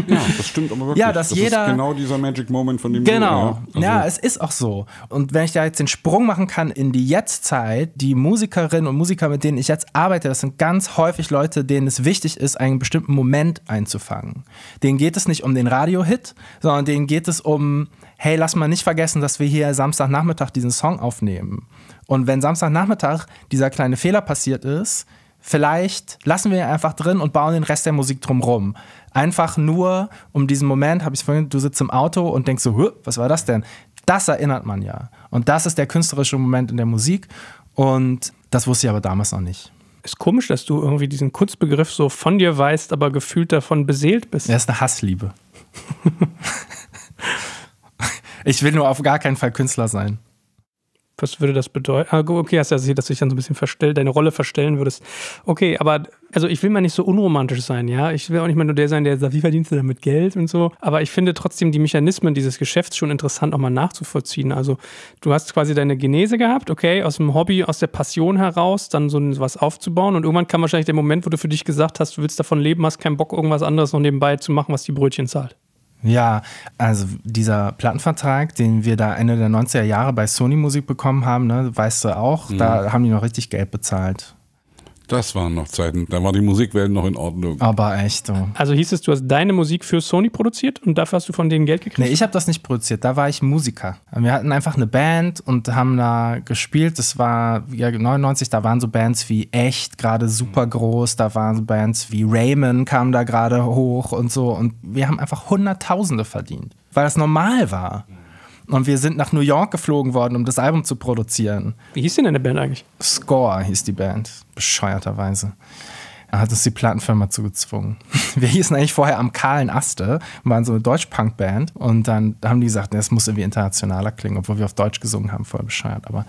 Speaker 3: Ja, das stimmt
Speaker 2: aber wirklich. Ja, dass das jeder, ist genau
Speaker 3: dieser Magic Moment, von dem Genau, du, ja. Also ja,
Speaker 2: es ist auch so. Und wenn ich da jetzt den Sprung machen kann in die Jetztzeit, die Musikerinnen und Musiker, mit denen ich jetzt arbeite, das sind ganz häufig Leute, denen es wichtig ist, einen bestimmten Moment einzufangen. Denen geht es nicht um den Radiohit, sondern denen geht es um, hey, lass mal nicht vergessen, dass wir hier Samstagnachmittag diesen Song aufnehmen. Und wenn Samstagnachmittag dieser kleine Fehler passiert ist, vielleicht lassen wir ihn einfach drin und bauen den Rest der Musik drumrum. Einfach nur um diesen Moment, habe ich vorhin, du sitzt im Auto und denkst so, was war das denn? Das erinnert man ja. Und das ist der künstlerische Moment in der Musik. Und das wusste ich aber damals noch nicht. Ist komisch, dass du irgendwie diesen Kunstbegriff so von
Speaker 1: dir weißt, aber gefühlt davon beseelt
Speaker 2: bist. Er ist eine Hassliebe.
Speaker 1: *laughs* ich will nur auf gar keinen Fall Künstler sein was würde das bedeuten? Ah, okay, hast du also hier, dass du dich dann so ein bisschen verstell, deine Rolle verstellen würdest. Okay, aber also ich will mal nicht so unromantisch sein, ja. Ich will auch nicht mal nur der sein, der sagt, wie verdienst du damit Geld und so. Aber ich finde trotzdem die Mechanismen dieses Geschäfts schon interessant, auch mal nachzuvollziehen. Also du hast quasi deine Genese gehabt, okay, aus dem Hobby, aus der Passion heraus, dann so was aufzubauen. Und irgendwann kam wahrscheinlich der Moment, wo du für dich gesagt hast, du willst davon leben, hast keinen Bock, irgendwas anderes noch nebenbei zu machen, was die Brötchen zahlt.
Speaker 2: Ja, also dieser Plattenvertrag, den wir da Ende der 90er Jahre bei Sony Musik bekommen haben, ne, weißt du auch, mhm. da haben die noch richtig Geld bezahlt.
Speaker 3: Das waren noch Zeiten, da war die Musikwelt noch in Ordnung.
Speaker 2: Aber echt. Oh. Also hieß es, du hast deine Musik
Speaker 1: für Sony produziert und dafür hast du von denen Geld gekriegt?
Speaker 2: Nee, ich habe das nicht produziert, da war ich Musiker. Wir hatten einfach eine Band und haben da gespielt. Das war ja 99, da waren so Bands wie Echt gerade super groß, da waren so Bands wie Raymond kamen da gerade hoch und so und wir haben einfach Hunderttausende verdient, weil das normal war. Und wir sind nach New York geflogen worden, um das Album zu produzieren. Wie hieß denn deine Band eigentlich? Score hieß die Band, bescheuerterweise. Er hat uns die Plattenfirma zugezwungen. *laughs* Wir hießen eigentlich vorher am kahlen Aste, waren so eine Deutsch-Punk-Band und dann haben die gesagt, das muss irgendwie internationaler klingen, obwohl wir auf Deutsch gesungen haben, voll bescheuert. Aber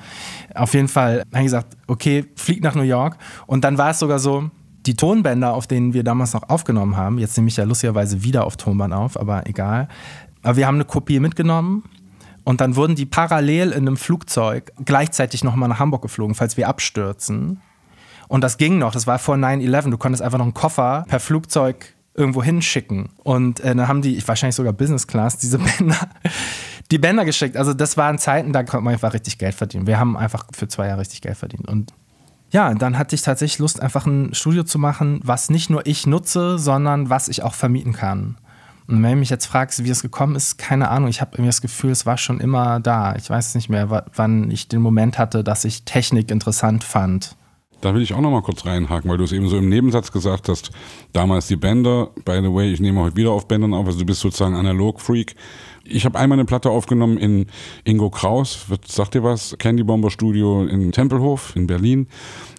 Speaker 2: auf jeden Fall haben die gesagt, okay, flieg nach New York. Und dann war es sogar so, die Tonbänder, auf denen wir damals noch aufgenommen haben, jetzt nehme ich ja lustigerweise wieder auf Tonband auf, aber egal. Aber wir haben eine Kopie mitgenommen und dann wurden die parallel in einem Flugzeug gleichzeitig nochmal nach Hamburg geflogen, falls wir abstürzen. Und das ging noch, das war vor 9-11. Du konntest einfach noch einen Koffer per Flugzeug irgendwo hinschicken. Und äh, dann haben die, ich wahrscheinlich sogar Business Class, diese *laughs* Bänder, die Bänder geschickt. Also das waren Zeiten, da konnte man einfach richtig Geld verdienen. Wir haben einfach für zwei Jahre richtig Geld verdient. Und ja, dann hatte ich tatsächlich Lust, einfach ein Studio zu machen, was nicht nur ich nutze, sondern was ich auch vermieten kann. Und wenn du mich jetzt fragst, wie es gekommen ist, keine Ahnung. Ich habe irgendwie das Gefühl, es war schon immer da. Ich weiß nicht mehr, wann ich den Moment hatte, dass ich Technik interessant fand.
Speaker 3: Da will ich auch noch mal kurz reinhaken, weil du es eben so im Nebensatz gesagt hast. Damals die Bänder. By the way, ich nehme heute wieder auf Bändern auf. Also du bist sozusagen Analog-Freak. Ich habe einmal eine Platte aufgenommen in Ingo Kraus, sagt dir was? Candy Bomber Studio in Tempelhof in Berlin.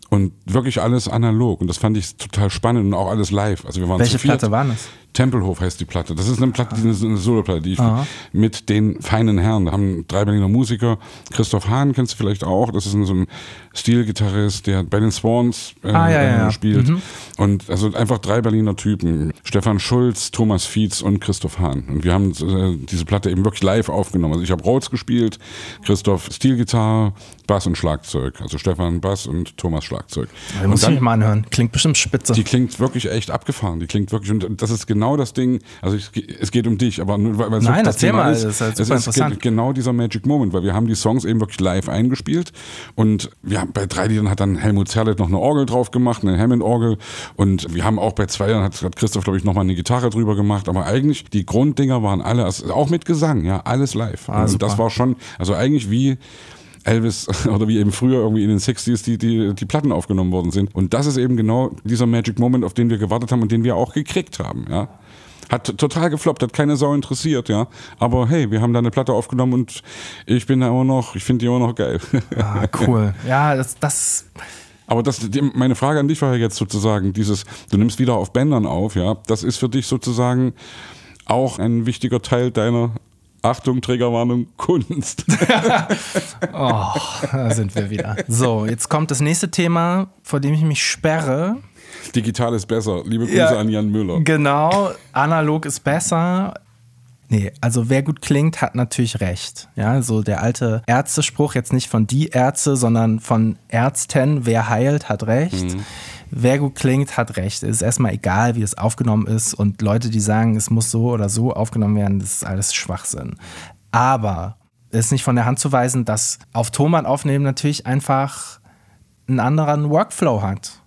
Speaker 3: Und wirklich alles analog. Und das fand ich total spannend und auch alles live. Also wir waren Welche Platte waren es? Tempelhof heißt die Platte. Das ist eine Platte, die ist eine Solo-Platte, die ich Aha. mit den feinen Herren. Da haben drei Berliner Musiker. Christoph Hahn kennst du vielleicht auch. Das ist so ein Stilgitarrist, der bei den Swans äh, ah, ja, äh, ja. spielt. Mhm. Und also einfach drei Berliner Typen. Stefan Schulz, Thomas Fietz und Christoph Hahn. Und wir haben äh, diese Platte eben wirklich live aufgenommen. Also ich habe Rhodes gespielt, Christoph Stilgitarre, Bass und Schlagzeug. Also Stefan Bass und Thomas Schlagzeug. Also, muss dann, ich mal anhören. Klingt bestimmt spitze. Die klingt wirklich echt abgefahren. Die klingt wirklich, und das ist genau genau das Ding, also ich, es geht um dich, aber nur weil, weil Nein, das, das Thema ist, ist halt es ist ge genau dieser Magic Moment, weil wir haben die Songs eben wirklich live eingespielt und ja, bei drei Liedern hat dann Helmut Zerlett noch eine Orgel drauf gemacht, eine Hammond-Orgel und wir haben auch bei zwei Liedern hat, hat Christoph, glaube ich, nochmal eine Gitarre drüber gemacht, aber eigentlich die Grunddinger waren alle, also auch mit Gesang, ja, alles live. Ah, und super. das war schon, also eigentlich wie Elvis *laughs* oder wie eben früher irgendwie in den 60s die, die, die Platten aufgenommen worden sind. Und das ist eben genau dieser Magic Moment, auf den wir gewartet haben und den wir auch gekriegt haben, ja. Hat total gefloppt, hat keine Sau interessiert, ja. Aber hey, wir haben da eine Platte aufgenommen und ich bin da immer noch, ich finde die immer noch geil. Ah, cool. *laughs* Ja, das, das aber das, die, meine Frage an dich war ja jetzt sozusagen dieses, du nimmst wieder auf Bändern auf, ja. Das ist für dich sozusagen auch ein wichtiger Teil deiner Achtung, Trägerwarnung, *laughs* Kunst.
Speaker 2: *laughs* oh, da sind wir wieder. So, jetzt kommt das nächste Thema, vor dem ich mich
Speaker 3: sperre. Digital ist besser. Liebe Grüße ja, an Jan Müller.
Speaker 2: Genau, analog ist besser. Nee, also wer gut klingt, hat natürlich recht. Ja, so der alte Ärztespruch, jetzt nicht von die Ärzte, sondern von Ärzten, wer heilt, hat recht. Mhm wer gut klingt, hat recht. Es ist erstmal egal, wie es aufgenommen ist. Und Leute, die sagen, es muss so oder so aufgenommen werden, das ist alles Schwachsinn. Aber es ist nicht von der Hand zu weisen, dass auf Tonband aufnehmen natürlich einfach einen anderen Workflow hat.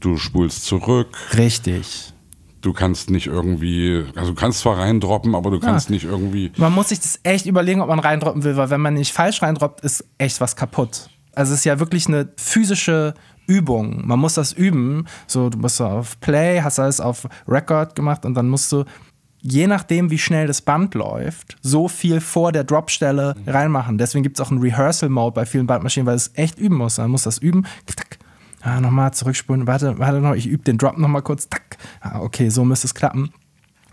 Speaker 3: Du spulst zurück. Richtig. Du kannst nicht irgendwie, also du kannst zwar reindroppen, aber du kannst ja. Ah. nicht irgendwie.
Speaker 2: Man muss sich das echt überlegen, ob man reindroppen will, weil wenn man nicht falsch reindroppt, ist echt was kaputt. Also es ist ja wirklich eine physische Übung. Man muss das üben. So, du musst auf Play, hast alles auf Record gemacht und dann musst du, je nachdem, wie schnell das Band läuft, so viel vor der Dropstelle mhm. reinmachen. Deswegen gibt es auch einen Rehearsal-Mode bei vielen Bandmaschinen, weil es echt üben muss. Man muss das üben. Ah, nochmal zurückspulen. Warte, warte noch, ich übe den Drop nochmal kurz. Ah, okay, so müsste es klappen.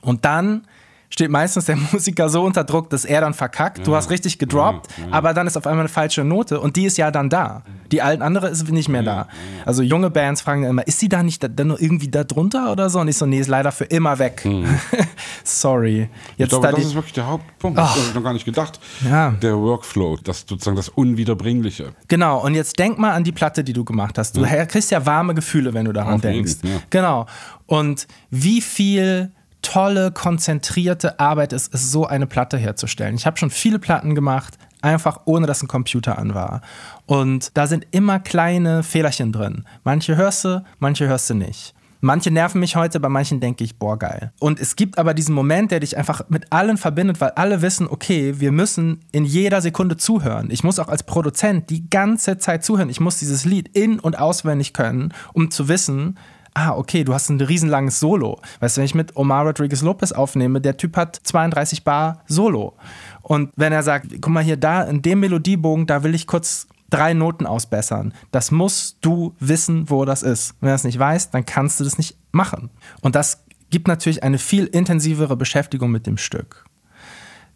Speaker 2: Und dann steht meistens der *laughs* Musiker so unter Druck, dass er dann verkackt. Ja. Du hast mhm. richtig gedroppt, ja. Mhm. Mhm. aber dann ist auf einmal eine falsche Note und die ist ja dann da. Die alten andere ist nicht mehr da. Also junge Bands fragen immer, ist die da nicht da, dann irgendwie da drunter oder so? Und ich so, nee, ist leider für immer weg. Mhm. *laughs* Sorry. Jetzt ich glaube, da das ist
Speaker 3: wirklich der Hauptpunkt. Oh. Das habe ich noch gar nicht gedacht. Ja. Der Workflow, das sozusagen das Unwiederbringliche.
Speaker 2: Genau, und jetzt denk mal an die Platte, die du gemacht hast. Du kriegst ja warme Gefühle, wenn du daran Auf denkst. Jeden, ja. Genau. Und wie viel tolle, konzentrierte Arbeit es ist, so eine Platte herzustellen. Ich habe schon viele Platten gemacht, einfach ohne dass ein Computer an war. Und da sind immer kleine Fehlerchen drin. Manche hörst du, manche hörst du nicht. Manche nerven mich heute, bei manchen denke ich, boah, geil. Und es gibt aber diesen Moment, der dich einfach mit allen verbindet, weil alle wissen, okay, wir müssen in jeder Sekunde zuhören. Ich muss auch als Produzent die ganze Zeit zuhören. Ich muss dieses Lied in- und auswendig können, um zu wissen, ah, okay, du hast ein riesenlanges Solo. Weißt du, wenn ich mit Omar Rodriguez Lopez aufnehme, der Typ hat 32 Bar Solo. Und wenn er sagt, guck mal hier, da in dem Melodiebogen, da will ich kurz drei Noten ausbessern. Das musst du wissen, wo das ist. Wenn du das nicht weißt, dann kannst du das nicht machen. Und das gibt natürlich eine viel intensivere Beschäftigung mit dem Stück.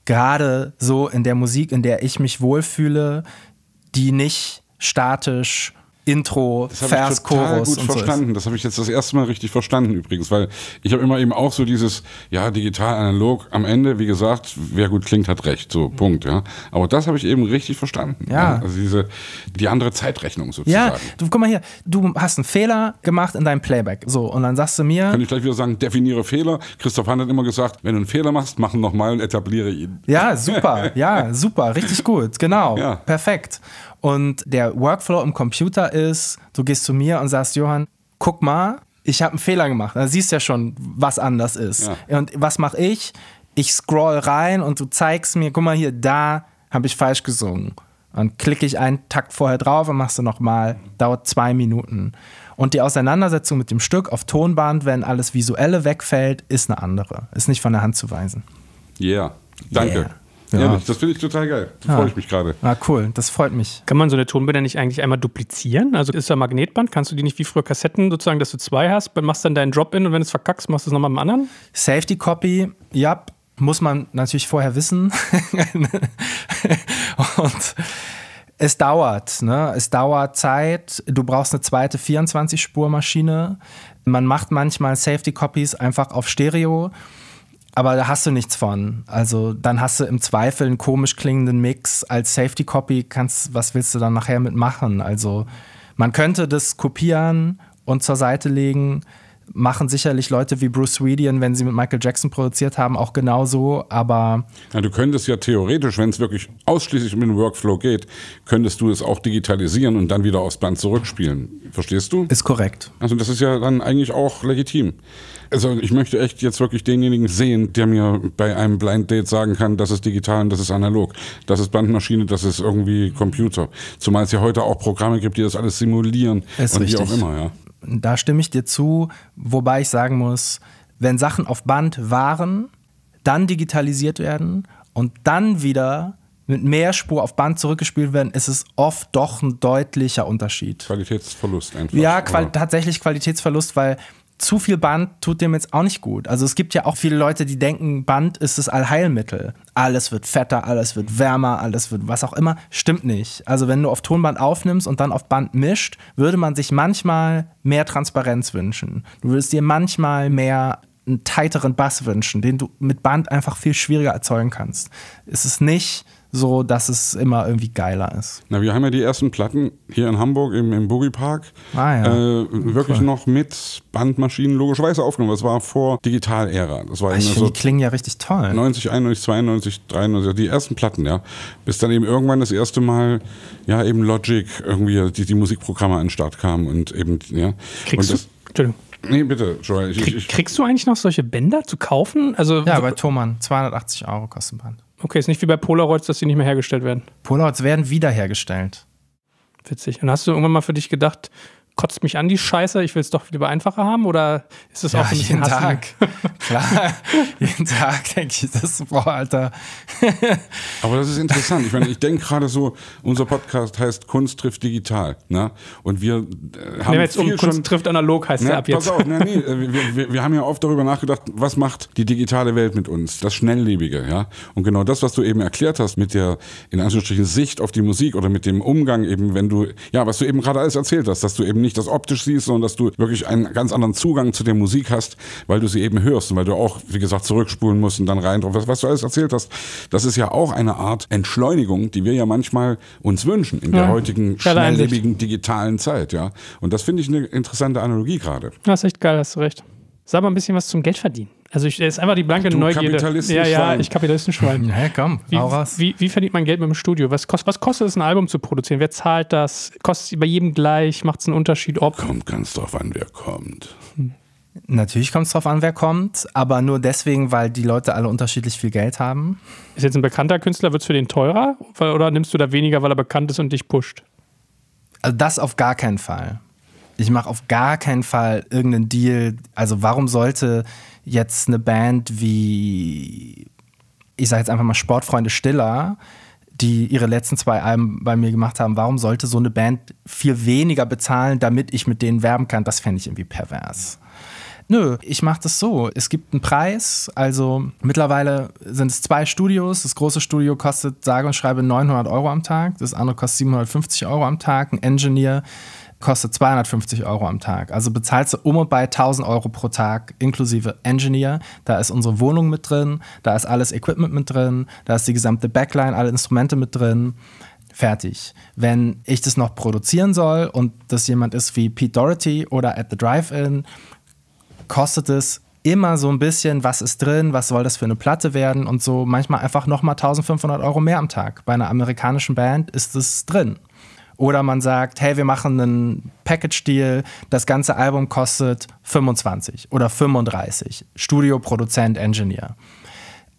Speaker 2: Gerade so in der Musik, in der ich mich wohlfühle, die nicht statisch Intro, das Vers, ich Chorus. Gut und verstanden.
Speaker 3: So das habe ich jetzt das erste Mal richtig verstanden übrigens, weil ich habe immer eben auch so dieses, ja, digital, analog, am Ende, wie gesagt, wer gut klingt, hat recht. So, mhm. Punkt, ja. Aber das habe ich eben richtig verstanden. Ja. ja. Also diese, die andere Zeitrechnung sozusagen. Ja,
Speaker 2: du, guck mal hier, du hast einen Fehler gemacht in deinem Playback. So, und dann sagst du mir.
Speaker 3: Kann ich gleich wieder sagen, definiere Fehler. Christoph Hahn hat immer gesagt, wenn du einen Fehler machst, mach ihn nochmal und etabliere ihn.
Speaker 2: Ja, super. *laughs* ja, super. Richtig gut. Genau. Ja. Perfekt. Und der Workflow im Computer ist, du gehst zu mir und sagst, Johann, guck mal, ich habe einen Fehler gemacht. Da siehst du ja schon, was anders ist. Ja. Und was mache ich? Ich scroll rein und du zeigst mir, guck mal hier, da habe ich falsch gesungen. Dann klicke ich einen Takt vorher drauf und machst du nochmal. Dauert zwei Minuten. Und die Auseinandersetzung mit dem Stück auf Tonband, wenn alles Visuelle wegfällt, ist eine andere. Ist nicht von der Hand
Speaker 3: zu weisen. Ja, yeah. danke. Yeah. Ja. Ehrlich, das finde ich total geil. Da ja. freue ich mich gerade.
Speaker 2: Ah,
Speaker 1: cool, das freut mich. Kann man so eine Tonbänder nicht eigentlich einmal duplizieren? Also ist da Magnetband, kannst du die nicht wie früher Kassetten sozusagen, dass du zwei hast, dann machst dann deinen Drop-In und wenn du es verkackst, machst du es nochmal mit dem anderen? Safety Copy,
Speaker 2: ja, muss man natürlich vorher wissen. *laughs* und es dauert, ne? Es dauert Zeit. Du brauchst eine zweite 24-Spur-Maschine. Man macht manchmal Safety Copies einfach auf Stereo aber da hast du nichts von. Also dann hast du im Zweifel einen komisch klingenden Mix. Als Safety Copy kannst, was willst du dann nachher mitmachen? Also man könnte das kopieren und zur Seite legen machen sicherlich Leute wie Bruce Swedian, wenn sie mit Michael Jackson produziert haben, auch genauso, aber.
Speaker 3: Ja, du könntest ja theoretisch, wenn es wirklich ausschließlich um den Workflow geht, könntest du es auch digitalisieren und dann wieder aufs Band zurückspielen. Verstehst du? Ist korrekt. Also das ist ja dann eigentlich auch legitim. Also ich möchte echt jetzt wirklich denjenigen sehen, der mir bei einem Blind Date sagen kann, das ist digital und das ist analog. Das ist Bandmaschine, das ist irgendwie Computer. Zumal es ja heute auch Programme gibt, die das alles simulieren ist und richtig. wie auch immer, ja.
Speaker 2: Da stimme ich dir zu, wobei ich sagen muss, wenn Sachen auf Band waren, dann digitalisiert werden und dann wieder mit mehr Spur auf Band zurückgespielt werden, ist es oft doch ein deutlicher Unterschied. Qualitätsverlust einfach. Ja, quali tatsächlich Qualitätsverlust, weil zu viel Band tut dem jetzt auch nicht gut. Also es gibt ja auch viele Leute, die denken, Band ist das Allheilmittel. Alles wird fetter, alles wird wärmer, alles wird was auch immer. Stimmt nicht. Also wenn du auf Tonband aufnimmst und dann auf Band mischt, würde man sich manchmal mehr Transparenz wünschen. Du würdest dir manchmal mehr einen tighteren Bass wünschen, den du mit Band einfach viel schwieriger erzeugen kannst. Es ist nicht so dass es immer irgendwie geiler
Speaker 3: ist. Na, wir haben ja die ersten Platten hier in Hamburg im, im Boogie Park ah, ja. äh, wirklich cool. noch mit Bandmaschinen logisch weiß aufgenommen. Das war vor Digital-Ära. Das war ah, so die klingen ja richtig toll. 90, 91, 92, 93, die ersten Platten, ja. Bis dann eben irgendwann das erste Mal, ja, eben Logic, irgendwie die, die Musikprogramme an den Start kamen und eben, ja. Kriegst und das, du? Entschuldigung. Nee, bitte. Ich, ich, ich.
Speaker 1: Kriegst du eigentlich noch solche Bänder zu kaufen? Also, ja, bei Thomann. 280 Euro kostet ein Band. Okay, ist nicht wie bei Polaroids, dass sie nicht mehr hergestellt werden. Polaroids werden wiederhergestellt. Witzig. Und hast du irgendwann mal für dich gedacht, kotzt mich an die Scheiße, ich will es doch lieber einfacher haben oder ist es ja, auch so ein bisschen jeden Tag.
Speaker 3: *laughs* Klar, jeden Tag denke ich das, boah, Alter. *laughs* Aber das ist interessant. Ich meine, ich denke gerade so, unser Podcast heißt Kunst trifft digital. Ne? Und wir äh, haben. jetzt um, schon, Kunst trifft analog heißt ne, der ab jetzt. Pass auf, ne, nee, äh, wir, wir, wir, haben ja oft darüber nachgedacht, was macht die digitale Welt mit uns? Das Schnelllebige, ja. Und genau das, was du eben erklärt hast, mit der in Anführungsstrichen Sicht auf die Musik oder mit dem Umgang eben, wenn du, ja, was du eben gerade alles erzählt hast, dass du eben nicht das optisch siehst, sondern dass du wirklich einen ganz anderen Zugang zu der Musik hast, weil du sie eben hörst und weil du auch, wie gesagt, zurückspulen musst und dann rein drauf. Was, was du alles erzählt hast, das ist ja auch eine Art Entschleunigung, die wir ja manchmal uns wünschen in der heutigen schnelllebigen digitalen Zeit, ja. Und das finde ich eine interessante Analogie gerade.
Speaker 1: Das ist echt geil, hast du recht. Sag mal ein bisschen was zum Geld verdienen. Also ich, ist einfach die blanke du Neugierde. Kapitalisten ja, ja, ich Kapitalistenschwein. Ja, komm, wie, wie, wie, verdient man Geld mit dem Studio? Was, kost, was kostet es, ein Album zu produzieren? Wer zahlt das? Kostet es bei jedem gleich? Macht es einen Unterschied? Ob? Kommt ganz drauf an,
Speaker 2: wer kommt. Hm. Natürlich kommt es drauf an, wer kommt, aber nur deswegen, weil die Leute alle unterschiedlich viel Geld haben. Ist jetzt ein bekannter Künstler, wird es für den teurer? Oder nimmst du da weniger, weil er bekannt ist und dich pusht? Also das auf gar keinen Fall. Ich mache auf gar keinen Fall irgendeinen Deal. Also warum sollte jetzt eine Band wie, ich sage jetzt einfach mal Sportfreunde Stiller, die ihre letzten zwei Alben bei mir gemacht haben, warum sollte so eine Band viel weniger bezahlen, damit ich mit denen werben kann? Das fände ich irgendwie pervers. Nö, ich mache das so. Es gibt einen Preis. Also mittlerweile sind es zwei Studios. Das große Studio kostet sage und schreibe 900 Euro am Tag. Das andere kostet 750 Euro am Tag. Ein Engineer kostet 250 Euro am Tag. Also bezahlst du um und bei 1000 Euro pro Tag inklusive Engineer. Da ist unsere Wohnung mit drin, da ist alles Equipment mit drin, da ist die gesamte Backline, alle Instrumente mit drin. Fertig. Wenn ich das noch produzieren soll und das jemand ist wie Pete Doherty oder at the Drive-In, kostet es immer so ein bisschen, was ist drin, was soll das für eine Platte werden und so manchmal einfach nochmal 1500 Euro mehr am Tag. Bei einer amerikanischen Band ist es drin. Oder man sagt, hey, wir machen einen Package-Deal, das ganze Album kostet 25 oder 35, Studio, Produzent, Engineer.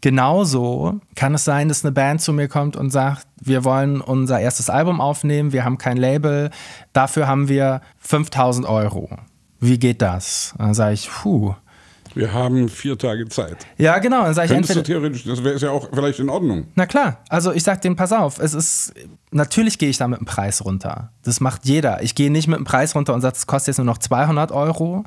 Speaker 2: Genauso kann es sein, dass eine Band zu mir kommt und sagt, wir wollen unser erstes Album aufnehmen, wir haben kein Label, dafür haben wir 5000 Euro. Wie geht das? Dann sage ich, puh,
Speaker 3: wir haben vier Tage Zeit.
Speaker 2: Ja, genau. Dann sag ich Könntest entweder,
Speaker 3: theoretisch, das wäre ja auch vielleicht in Ordnung.
Speaker 2: Na klar, also ich sag denen, pass auf, es ist, natürlich gehe ich da mit dem Preis runter. Das macht jeder. Ich gehe nicht mit dem Preis runter und sage, es kostet jetzt nur noch 200 Euro,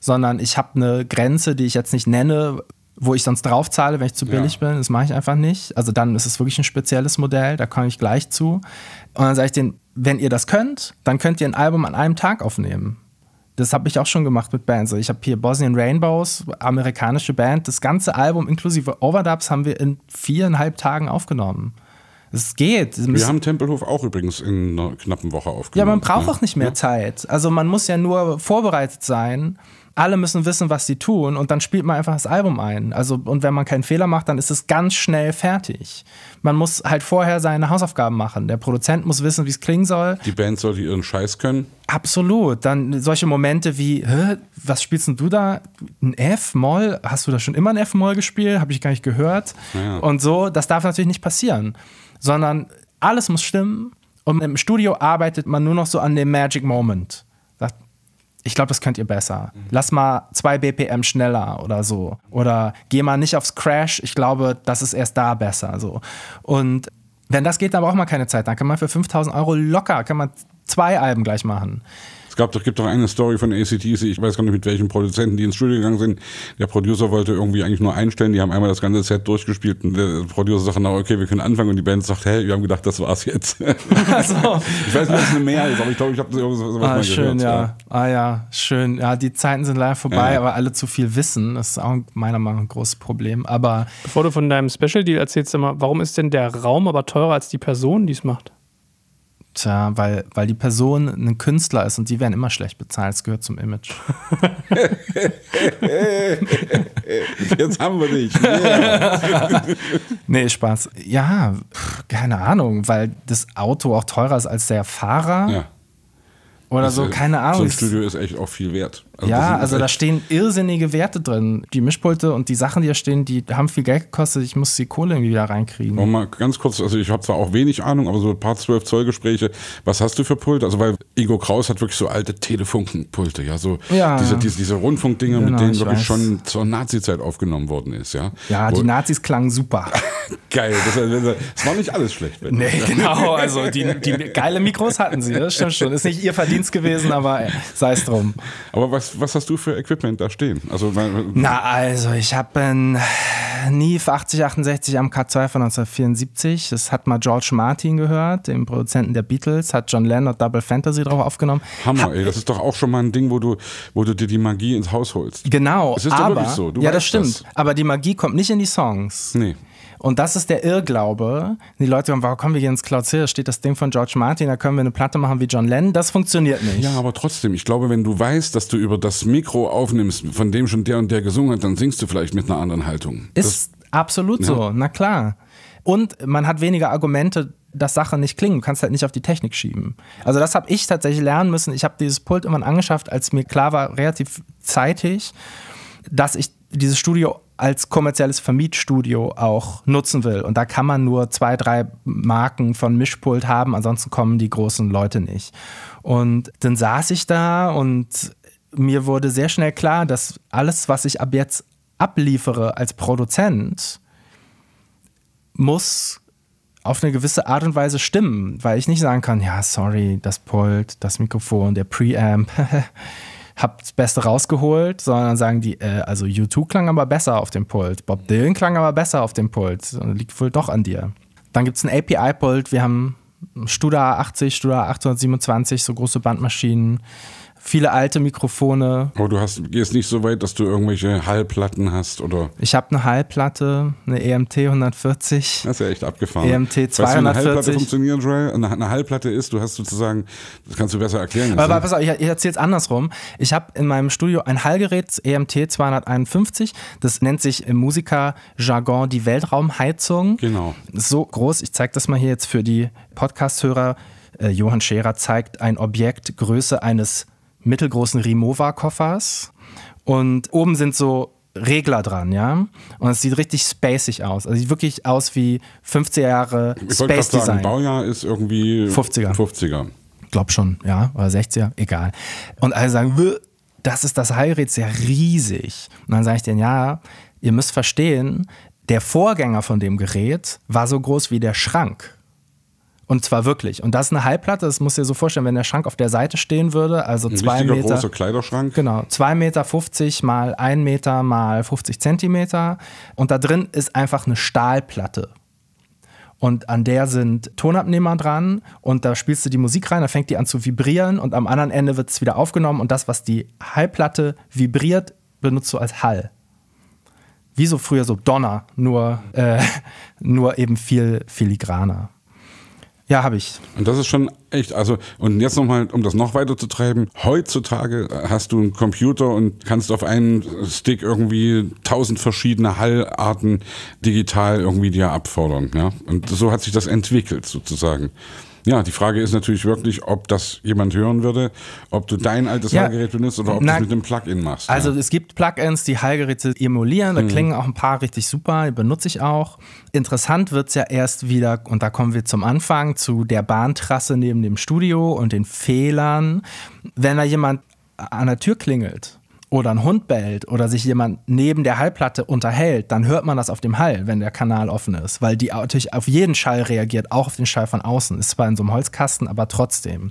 Speaker 2: sondern ich habe eine Grenze, die ich jetzt nicht nenne, wo ich sonst drauf zahle, wenn ich zu billig ja. bin. Das mache ich einfach nicht. Also dann ist es wirklich ein spezielles Modell, da komme ich gleich zu. Und dann sage ich denen, wenn ihr das könnt, dann könnt ihr ein Album an einem Tag aufnehmen. Das habe ich auch schon gemacht mit Bands. Also ich habe hier Bosnian Rainbows, amerikanische Band. Das ganze Album inklusive Overdubs haben wir in viereinhalb Tagen aufgenommen.
Speaker 3: Es geht. Wir, haben Tempelhof auch übrigens in einer knappen Woche aufgenommen. Ja, man braucht ne? auch nicht mehr ja.
Speaker 2: Zeit. Also man muss ja nur vorbereitet sein alle müssen wissen, was sie tun und dann spielt man einfach das Album ein. Also und wenn man keinen Fehler macht, dann ist es ganz schnell fertig. Man muss halt vorher seine Hausaufgaben machen. Der Produzent muss wissen, wie es klingen soll. Die Band sollte ihren Scheiß können. Absolut. Dann solche Momente wie, Hä, was spielst denn du da? Ein F-Moll? Hast du da schon immer ein F-Moll gespielt? Habe ich gar nicht gehört. Ja. Und so, das darf natürlich nicht passieren. Sondern alles muss stimmen und im Studio arbeitet man nur noch so an dem Magic Moment ich glaube, das könnt ihr besser. Mhm. Lass mal zwei BPM schneller oder so. Oder geh mal nicht aufs Crash, ich glaube, das ist erst da besser. So. Und wenn das geht, dann braucht man keine Zeit. Dann kann man für 5000 Euro locker, kann man zwei Alben gleich machen.
Speaker 3: Es gab doch, gibt doch eine Story von ACTC, ich weiß gar nicht mit welchen Produzenten, die ins Studio gegangen sind. Der Producer wollte irgendwie eigentlich nur einstellen, die haben einmal das ganze Set durchgespielt und der Producer sagt, na okay, wir können anfangen und die Band sagt, hey, wir haben gedacht, das war's jetzt. *laughs* So. *laughs* ich weiß nicht, ob es eine mehr ist, aber ich glaube, ich habe sowas ah, mal schön, gehört. Schön, ja.
Speaker 2: Ah ja, schön. Ja, die Zeiten sind leider vorbei, ja. aber alle zu viel wissen, das ist auch meiner Meinung nach ein großes Problem. Aber
Speaker 1: Bevor du von deinem Special Deal erzählst, warum ist denn der Raum aber teurer als die Person, die es macht?
Speaker 2: Tja, äh, weil, weil die Person ein Künstler ist und die werden immer schlecht bezahlt. Es gehört zum Image.
Speaker 3: *laughs* Jetzt haben wir dich. *laughs* Yeah.
Speaker 2: nee, Spaß. Ja, keine Ahnung, weil das Auto auch teurer ist als der Fahrer.
Speaker 3: Ja. Oder das so, keine Ahnung. So ein Studio ist echt auch viel wert ja, also halt da
Speaker 2: stehen irrsinnige Werte drin. Die Mischpulte und die Sachen, die da stehen, die haben viel Geld gekostet. Ich muss die Kohle irgendwie wieder reinkriegen. Noch mal
Speaker 3: ganz kurz, also ich habe zwar auch wenig Ahnung, aber so ein paar 12 Zoll Gespräche. Was hast du für Pulte? Also weil Ingo Kraus hat wirklich so alte Telefunkenpulte, ja, so ja, diese, diese, diese Rundfunkdinger, genau, mit denen wirklich weiß. schon zur Nazi-Zeit aufgenommen worden ist, ja. Ja, Wo die
Speaker 2: Nazis klangen super.
Speaker 3: *laughs* Geil, das, das, war nicht alles schlecht. Nee, *laughs* genau, also die, die geile Mikros hatten sie, das stimmt schon. Ist nicht ihr Verdienst gewesen, aber äh, sei es drum. Aber was was, hast du für Equipment da stehen? Also, Na,
Speaker 2: also ich habe ein NIF 8068 am K2 von 1974. Das hat mal George Martin gehört, dem Produzenten der Beatles, hat John Lennon Double Fantasy drauf aufgenommen.
Speaker 3: Hammer, hab ey, das ist doch auch schon mal ein Ding, wo du, wo du dir die Magie ins Haus holst. Genau, es ist aber, doch wirklich so. Du ja, das stimmt. Das.
Speaker 2: Aber die Magie kommt nicht in die Songs. Nee. Und das ist der Irrglaube. Die Leute sagen, warum kommen wir hier ins Cloud Hill, steht das Ding von George Martin, da können wir eine Platte machen wie John Lennon. Das funktioniert
Speaker 3: nicht. Ja, aber trotzdem, ich glaube, wenn du weißt, dass du über das Mikro aufnimmst, von dem schon der und der gesungen hat, dann singst du vielleicht mit einer anderen Haltung. Ist
Speaker 2: das, absolut ja. so, na klar. Und man hat weniger Argumente, dass Sachen nicht klingen. Du kannst halt nicht auf die Technik schieben. Also das habe ich tatsächlich lernen müssen. Ich habe dieses Pult irgendwann angeschafft, als mir klar war, relativ zeitig, dass ich dieses Studio als kommerzielles Vermietstudio auch nutzen will. Und da kann man nur zwei, drei Marken von Mischpult haben, ansonsten kommen die großen Leute nicht. Und dann saß ich da und mir wurde sehr schnell klar, dass alles, was ich ab jetzt abliefere als Produzent, muss auf eine gewisse Art und Weise stimmen, weil ich nicht sagen kann, ja, sorry, das Pult, das Mikrofon, der Preamp, *laughs* habt das Beste rausgeholt, sondern sagen die, äh, also U2 klang aber besser auf dem Pult, Bob mhm. Dylan klang aber besser auf dem Pult, liegt wohl doch an dir. Dann gibt es ein API-Pult, wir haben Studer 80, Studer 827, so große Bandmaschinen viele alte Mikrofone.
Speaker 3: Aber du hast, gehst nicht so weit, dass du irgendwelche Hallplatten hast, oder?
Speaker 2: Ich habe eine Hallplatte, eine EMT 140. Das
Speaker 3: ist ja echt abgefahren. EMT 240. Weißt du, eine Hallplatte funktioniert, Eine, eine Hallplatte ist, du hast sozusagen, das kannst du besser erklären. Aber, aber ne? pass auf,
Speaker 2: ich, ich erzähle es andersrum. Ich habe in meinem Studio ein Hallgerät, EMT 251. Das nennt sich im Musikerjargon die Weltraumheizung. Genau. So groß, ich zeige das mal hier jetzt für die Podcast-Hörer. Äh, Johann Scherer zeigt ein Objekt Größe eines mittelgroßen Rimowa-Koffers und oben sind so Regler dran, ja. Und es sieht richtig spacig aus. Also sieht wirklich aus wie 50er Jahre Space Design. Sagen,
Speaker 3: Baujahr ist irgendwie
Speaker 2: 50er. 50er. Glaub schon, ja, oder 60er, egal. Und alle sagen, das ist das Heilrad sehr ja riesig. Und dann sage ich denen, ja, ihr müsst verstehen, der Vorgänger von dem Gerät war so groß wie der Schrank. Und zwar wirklich. Und das ist eine Halbplatte, das muss du dir so vorstellen, wenn der Schrank auf der Seite stehen würde, also ein zwei Meter. großer
Speaker 3: Kleiderschrank. Genau,
Speaker 2: 2,50 Meter 50 mal 1 Meter mal 50 Zentimeter. Und da drin ist einfach eine Stahlplatte. Und an der sind Tonabnehmer dran und da spielst du die Musik rein, da fängt die an zu vibrieren und am anderen Ende wird es wieder aufgenommen und das, was die Hallplatte vibriert, benutzt du als Hall wie so früher so Donner, nur, äh, *laughs* nur eben viel filigraner.
Speaker 3: Ja, habe ich. Und das ist schon echt, also, und jetzt nochmal, um das noch weiter zu treiben, heutzutage hast du einen Computer und kannst auf einen Stick irgendwie tausend verschiedene Hallarten digital irgendwie dir abfordern, ja. Und so hat sich das entwickelt sozusagen. Ja, die Frage ist natürlich wirklich, ob das jemand hören würde, ob du dein altes ja. Hallgerät benutzt oder ob du es mit einem Plugin machst. Also ja.
Speaker 2: es gibt Plugins, die Heilgeräte emulieren, da mhm. klingen auch ein paar richtig super, die benutze ich auch. Interessant wird es ja erst wieder, und da kommen wir zum Anfang, zu der Bahntrasse neben dem Studio und den Fehlern. Wenn da jemand an der Tür klingelt oder ein Hund bellt oder sich jemand neben der Hallplatte unterhält, dann hört man das auf dem Hall, wenn der Kanal offen ist, weil die natürlich auf jeden Schall reagiert, auch auf den Schall von außen. Ist zwar in so einem Holzkasten, aber trotzdem.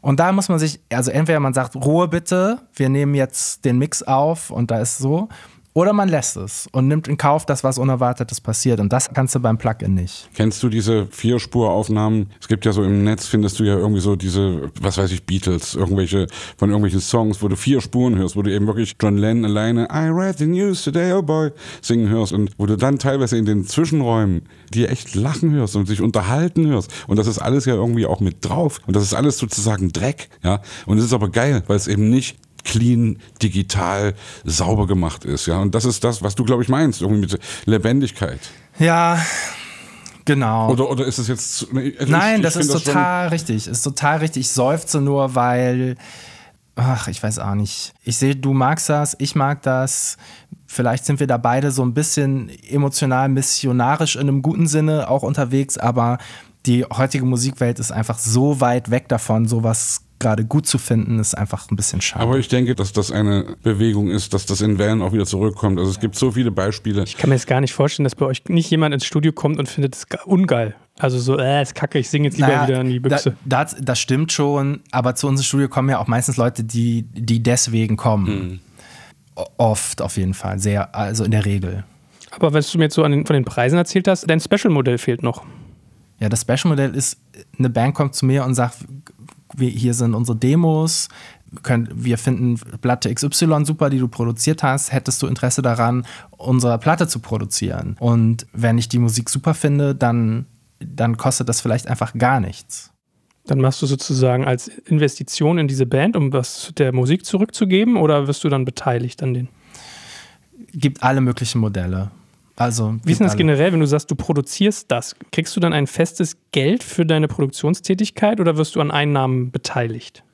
Speaker 2: Und da muss man sich, also entweder man sagt, Ruhe bitte, wir nehmen jetzt den Mix auf und da ist so, oder man lässt es und nimmt in Kauf, dass was Unerwartetes passiert. Und das kannst du beim Plugin nicht.
Speaker 3: Kennst du diese Vierspuraufnahmen? Es gibt ja so im Netz, findest du ja irgendwie so diese, was weiß ich, Beatles, irgendwelche, von irgendwelchen Songs, wo du vier Spuren hörst, wo du eben wirklich John Lennon alleine, I read the news today, oh boy, singen hörst. Und wo du dann teilweise in den Zwischenräumen dir echt lachen hörst und sich unterhalten hörst. Und das ist alles ja irgendwie auch mit drauf. Und das ist alles sozusagen Dreck, ja. Und es ist aber geil, weil es eben nicht clean, digital, sauber gemacht ist. Ja? Und das ist das, was du, glaube ich, meinst, irgendwie mit Lebendigkeit. Ja, Genau. Oder, oder ist es jetzt. Also Nein, ich, das ich ist das total
Speaker 2: richtig. Ist total richtig. Ich seufze nur, weil. Ach, ich weiß auch nicht. Ich sehe, du magst das, ich mag das. Vielleicht sind wir da beide so ein bisschen emotional missionarisch in einem guten Sinne auch unterwegs, aber die heutige Musikwelt ist einfach so weit weg davon, sowas gerade gut zu finden, ist einfach ein bisschen schade.
Speaker 3: Aber ich denke, dass das eine Bewegung ist, dass das in Wellen auch wieder zurückkommt. Also es gibt so viele Beispiele. Ich kann mir jetzt gar nicht vorstellen, dass bei
Speaker 1: euch nicht jemand ins Studio kommt und findet es ungeil. Also so, äh, ist kacke, ich singe jetzt lieber naja, wieder in die Büchse.
Speaker 2: Da, das, das stimmt schon, aber zu unserem Studio kommen ja auch meistens Leute, die, die deswegen kommen. Hm. Oft auf jeden Fall, sehr, also in der Regel.
Speaker 1: Aber was du mir jetzt so den, von
Speaker 2: den Preisen erzählt hast, dein Special-Modell fehlt noch. Ja, das Special-Modell ist, eine Band kommt zu mir und sagt, hier sind unsere Demos, wir finden Platte XY super, die du produziert hast, hättest du Interesse daran, unsere Platte zu produzieren? Und wenn ich die Musik super finde, dann, dann kostet das vielleicht einfach gar nichts.
Speaker 1: Dann machst du sozusagen als Investition in diese Band, um was der Musik zurückzugeben, oder wirst du dann beteiligt an den?
Speaker 2: Gibt alle möglichen Modelle. Also, wie ist denn das
Speaker 1: generell, wenn du sagst, du produzierst das? Kriegst du dann ein festes Geld für deine Produktionstätigkeit oder wirst du an Einnahmen beteiligt?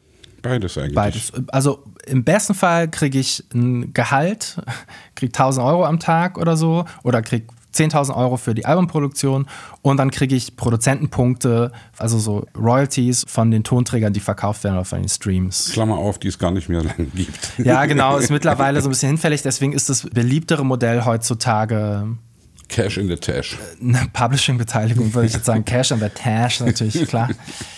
Speaker 2: Beides eigentlich. Beides. Also im besten Fall kriege ich ein Gehalt, *laughs* kriege 1000 Euro am Tag oder so oder kriege 10.000 Euro für die Albumproduktion und dann kriege ich Produzentenpunkte, also so Royalties von den Tonträgern, die verkauft werden oder von den
Speaker 3: Streams. Klammer auf, die es gar nicht mehr *laughs* lange gibt. Ja, genau, ist
Speaker 2: mittlerweile so ein bisschen hinfällig, deswegen ist das beliebtere Modell heutzutage
Speaker 3: Cash in the Tash.
Speaker 2: Äh, eine Publishing-Beteiligung würde ich jetzt sagen. Cash in the Tash, natürlich, klar.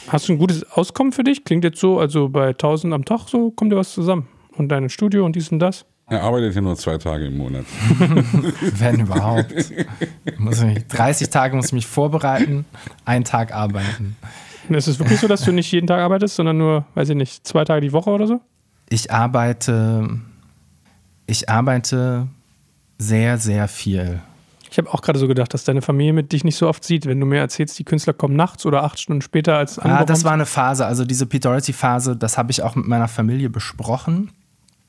Speaker 1: Hast du ein gutes Auskommen für dich? Klingt jetzt so, also bei 1000 am Tag so kommt dir was zusammen. Und dein Studio
Speaker 2: und dies und das?
Speaker 3: Er arbeitet ja nur zwei Tage im Monat. *laughs* Wenn überhaupt. *laughs* Muss mich,
Speaker 2: 30 Tage muss ich mich vorbereiten, einen Tag arbeiten. Und ist es wirklich so, dass du
Speaker 1: nicht jeden Tag arbeitest, sondern nur, weiß ich nicht, zwei Tage die Woche oder so?
Speaker 2: Ich arbeite, ich arbeite sehr, sehr viel. Ich habe auch gerade so gedacht, dass
Speaker 1: deine Familie mit dich nicht so oft sieht, wenn du mir erzählst, die Künstler kommen nachts oder acht Stunden später als ah, andere. Ja, das war
Speaker 2: eine Phase. Also diese Pidority-Phase, das habe ich auch mit meiner Familie besprochen.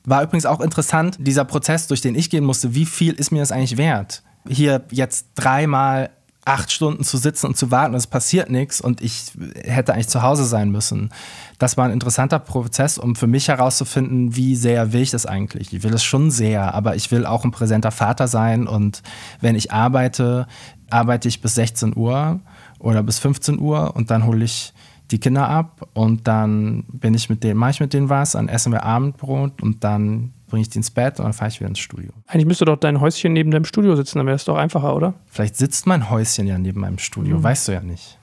Speaker 2: War übrigens auch interessant, dieser Prozess, durch den ich gehen musste, wie viel ist mir das eigentlich wert? Hier jetzt dreimal acht Stunden zu sitzen und zu warten und es passiert nichts und ich hätte eigentlich zu Hause sein müssen. Das war ein interessanter Prozess, um für mich herauszufinden, wie sehr will ich das eigentlich. Ich will es schon sehr, aber ich will auch ein präsenter Vater sein und wenn ich arbeite, arbeite ich bis 16 Uhr oder bis 15 Uhr und dann hole ich die Kinder ab und dann bin ich mit denen, mache ich mit denen was, dann essen wir Abendbrot und dann bringe ich die ins Bett und dann fahre ich wieder ins Studio.
Speaker 1: Eigentlich müsste doch dein Häuschen neben deinem Studio sitzen, dann wäre es doch einfacher, oder?
Speaker 2: Vielleicht sitzt mein Häuschen ja neben meinem Studio, mhm. weißt du ja nicht.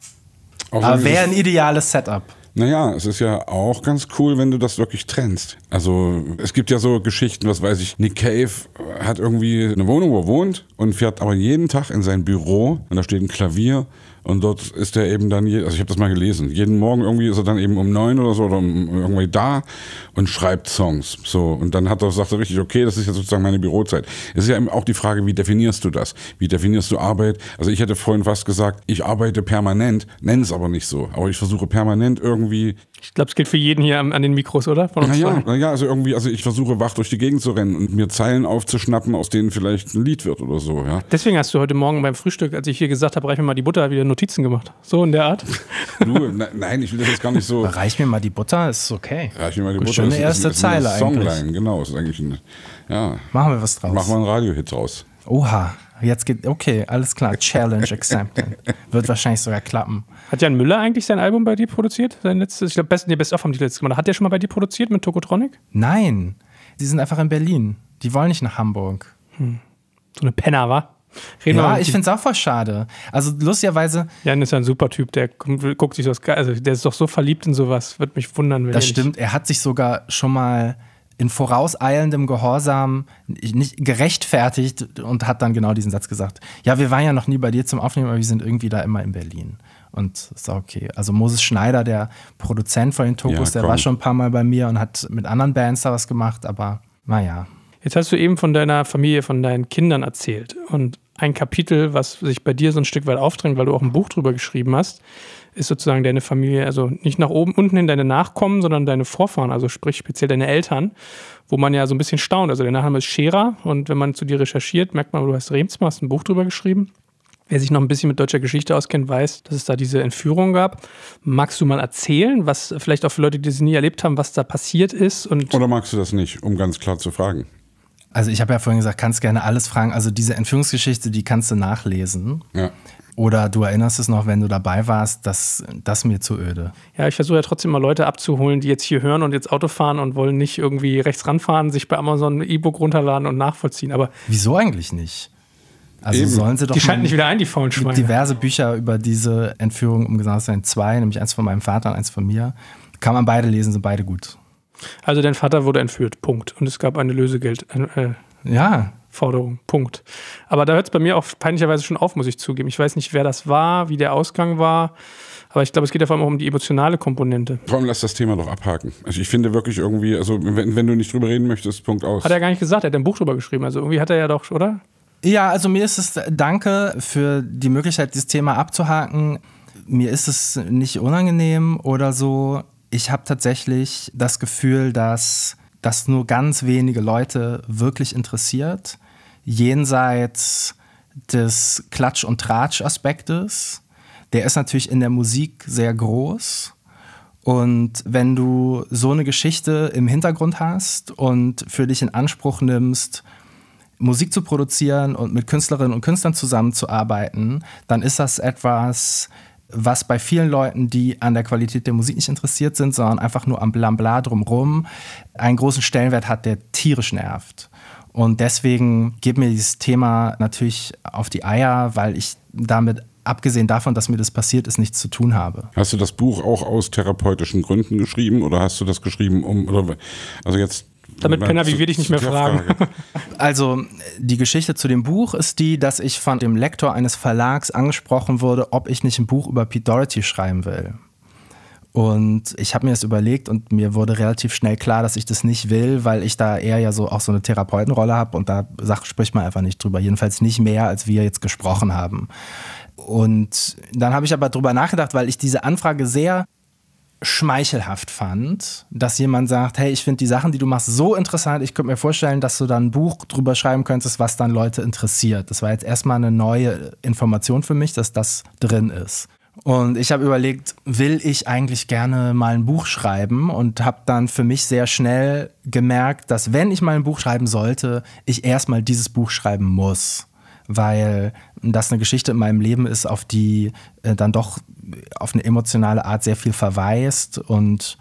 Speaker 2: Auch Aber wäre
Speaker 3: ein ideales Setup. Naja, es ist ja auch ganz cool, wenn du das wirklich trennst. Also es gibt ja so Geschichten, was weiß ich, Nick Cave hat irgendwie eine Wohnung, wo er wohnt und fährt aber jeden Tag in sein Büro und da steht ein Klavier und dort ist er eben dann, also ich habe das mal gelesen, jeden Morgen irgendwie ist er dann eben um neun oder so oder um, irgendwie da und schreibt Songs. So, und dann hat er, sagt er richtig, okay, das ist ja sozusagen meine Bürozeit. Es ist ja eben auch die Frage, wie definierst du das? Wie definierst du Arbeit? Also ich hätte vorhin fast gesagt, ich arbeite permanent, nenne es aber nicht so. Aber ich versuche permanent irgendwie.
Speaker 1: Ich glaube, es gilt für jeden hier an, an den Mikros, oder? Von uns naja,
Speaker 3: naja, also irgendwie, also ich versuche wach durch die Gegend zu rennen und mir Zeilen aufzuschnappen, aus denen vielleicht ein Lied wird oder so, ja.
Speaker 1: Deswegen hast du heute Morgen beim Frühstück, als ich hier gesagt habe, reich mir mal die Butter wieder nur Notizen gemacht. So in der Art. *laughs*
Speaker 3: Du, ne, nein, ich will das jetzt gar nicht so. reich mir mal die Butter, ist okay. Reich mir mal die Gut, Butter. Schöne ist, erste ist, Zeile ist Songline, eigentlich. genau. Ist eigentlich ein, ja. Machen wir was draus. Machen wir einen Radiohit draus. Oha. Jetzt geht, okay, alles
Speaker 2: klar. Challenge accepted. *laughs* Wird wahrscheinlich sogar klappen. Hat Jan Müller eigentlich sein Album bei dir produziert?
Speaker 1: Sein letztes, ich glaube, Best, nee, Best of haben die letztes gemacht. Hat der schon mal bei dir produziert mit Tokotronic? Nein. Die sind einfach
Speaker 2: in Berlin. Die wollen nicht nach Hamburg. Hm. So eine
Speaker 1: Penner, wa? Reden ja, ich finde es auch voll schade. Also lustigerweise. Jan ist ja ein super Typ, der guckt sich das Also der ist doch so
Speaker 2: verliebt in sowas. Würde mich wundern, wenn Das er stimmt, er hat sich sogar schon mal in vorauseilendem Gehorsam nicht gerechtfertigt und hat dann genau diesen Satz gesagt. Ja, wir waren ja noch nie bei dir zum Aufnehmen, aber wir sind irgendwie da immer in Berlin. Und ist auch okay. Also Moses Schneider, der Produzent von den Tokus, ja, der war schon ein paar Mal bei mir und hat mit anderen Bands da was gemacht, aber naja,
Speaker 1: Jetzt hast du eben von deiner Familie, von deinen Kindern erzählt. Und ein Kapitel, was sich bei dir so ein Stück weit aufdrängt, weil du auch ein Buch drüber geschrieben hast, ist sozusagen deine Familie, also nicht nach oben, unten hin deine Nachkommen, sondern deine Vorfahren, also sprich speziell deine Eltern, wo man ja so ein bisschen staunt. Also der Nachname ist Scherer und wenn man zu dir recherchiert, merkt man, du hast Remsma, hast ein Buch drüber geschrieben. Wer sich noch ein bisschen mit deutscher Geschichte auskennt, weiß, dass es da diese Entführung gab. Magst du mal erzählen, was vielleicht auch für Leute, die es nie erlebt haben, was da passiert ist? Und Oder magst du das nicht, um ganz klar zu
Speaker 3: fragen?
Speaker 2: Also ich habe ja vorhin gesagt, kannst gerne alles fragen. Also diese Entführungsgeschichte, die kannst du nachlesen. Ja. Oder du erinnerst es noch, wenn du dabei warst, dass das mir zu öde. Ja,
Speaker 1: ich versuche ja trotzdem mal Leute abzuholen, die jetzt hier hören und jetzt Auto fahren und wollen nicht irgendwie rechts ranfahren, sich bei Amazon ein E-Book runterladen und nachvollziehen. Aber
Speaker 2: wieso eigentlich nicht?
Speaker 1: Also Eben. sollen sie doch. Die schalten nicht wieder ein, die faulen Schweine. diverse
Speaker 2: Bücher über diese Entführung, um genau zu sein, zwei, nämlich eins von meinem Vater und eins von mir. Kann man beide lesen, sind beide gut.
Speaker 1: Also dein Vater wurde entführt, Punkt. Und es gab eine Lösegeld. Äh, ja. Forderung, Punkt. Aber da hört es bei mir auch peinlicherweise schon auf, muss ich zugeben. Ich weiß nicht, wer das war, wie der Ausgang war, aber ich glaube, es geht ja vor allem auch um die emotionale
Speaker 3: Komponente. Vor allem lass das Thema doch abhaken. Also ich finde wirklich irgendwie, also wenn, wenn du nicht drüber reden möchtest, Punkt aus.
Speaker 1: Hat er gar nicht gesagt, er hat ein Buch drüber geschrieben, also irgendwie hat er ja doch, oder?
Speaker 3: Ja, also mir ist es, danke
Speaker 2: für die Möglichkeit, dieses Thema abzuhaken. Mir ist es nicht unangenehm oder so ich habe tatsächlich das Gefühl, dass das nur ganz wenige Leute wirklich interessiert, jenseits des Klatsch- und Tratsch-Aspektes. Der ist natürlich in der Musik sehr groß. Und wenn du so eine Geschichte im Hintergrund hast und für dich in Anspruch nimmst, Musik zu produzieren und mit Künstlerinnen und Künstlern zusammenzuarbeiten, dann ist das etwas, was bei vielen Leuten, die an der Qualität der Musik nicht interessiert sind, sondern einfach nur am Blabla drumrum, einen großen Stellenwert hat, der tierisch nervt. Und deswegen geht mir dieses Thema natürlich auf die Eier, weil ich damit abgesehen davon, dass mir das passiert ist, nichts zu tun habe.
Speaker 3: Hast du das Buch auch aus therapeutischen Gründen geschrieben oder hast du das geschrieben, um, oder, also jetzt damit Penner wie wir dich
Speaker 2: nicht mehr fragen. *laughs* Also die Geschichte zu dem Buch ist die, dass ich von dem Lektor eines Verlags angesprochen wurde, ob ich nicht ein Buch über Pete Doherty schreiben will. Und ich habe mir das überlegt und mir wurde relativ schnell klar, dass ich das nicht will, weil ich da eher ja so auch so eine Therapeutenrolle habe und da sagt, spricht man einfach nicht drüber. Jedenfalls nicht mehr, als wir jetzt gesprochen haben. Und dann habe ich aber drüber nachgedacht, weil ich diese Anfrage sehr schmeichelhaft fand, dass jemand sagt, hey, ich finde die Sachen, die du machst, so interessant, ich könnte mir vorstellen, dass du da ein Buch drüber schreiben könntest, was dann Leute interessiert. Das war jetzt erstmal eine neue Information für mich, dass das drin ist. Und ich habe überlegt, will ich eigentlich gerne mal ein Buch schreiben und habe dann für mich sehr schnell gemerkt, dass wenn ich mal ein Buch schreiben sollte, ich erstmal dieses Buch schreiben muss weil das eine Geschichte in meinem Leben ist, auf die äh, dann doch auf eine emotionale Art sehr viel verweist und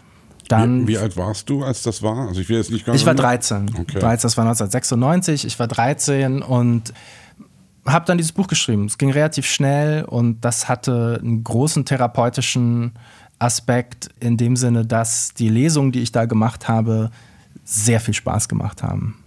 Speaker 2: dann, wie, wie, alt
Speaker 3: warst du, als das war? Also ich will jetzt nicht ganz. Ich war 13. Ne? Okay. 13,
Speaker 2: das war 1996. Ich war 13 und habe dann dieses Buch geschrieben. Es ging relativ schnell und das hatte einen großen therapeutischen Aspekt in dem Sinne, dass die Lesungen, die ich da gemacht habe, sehr viel Spaß gemacht haben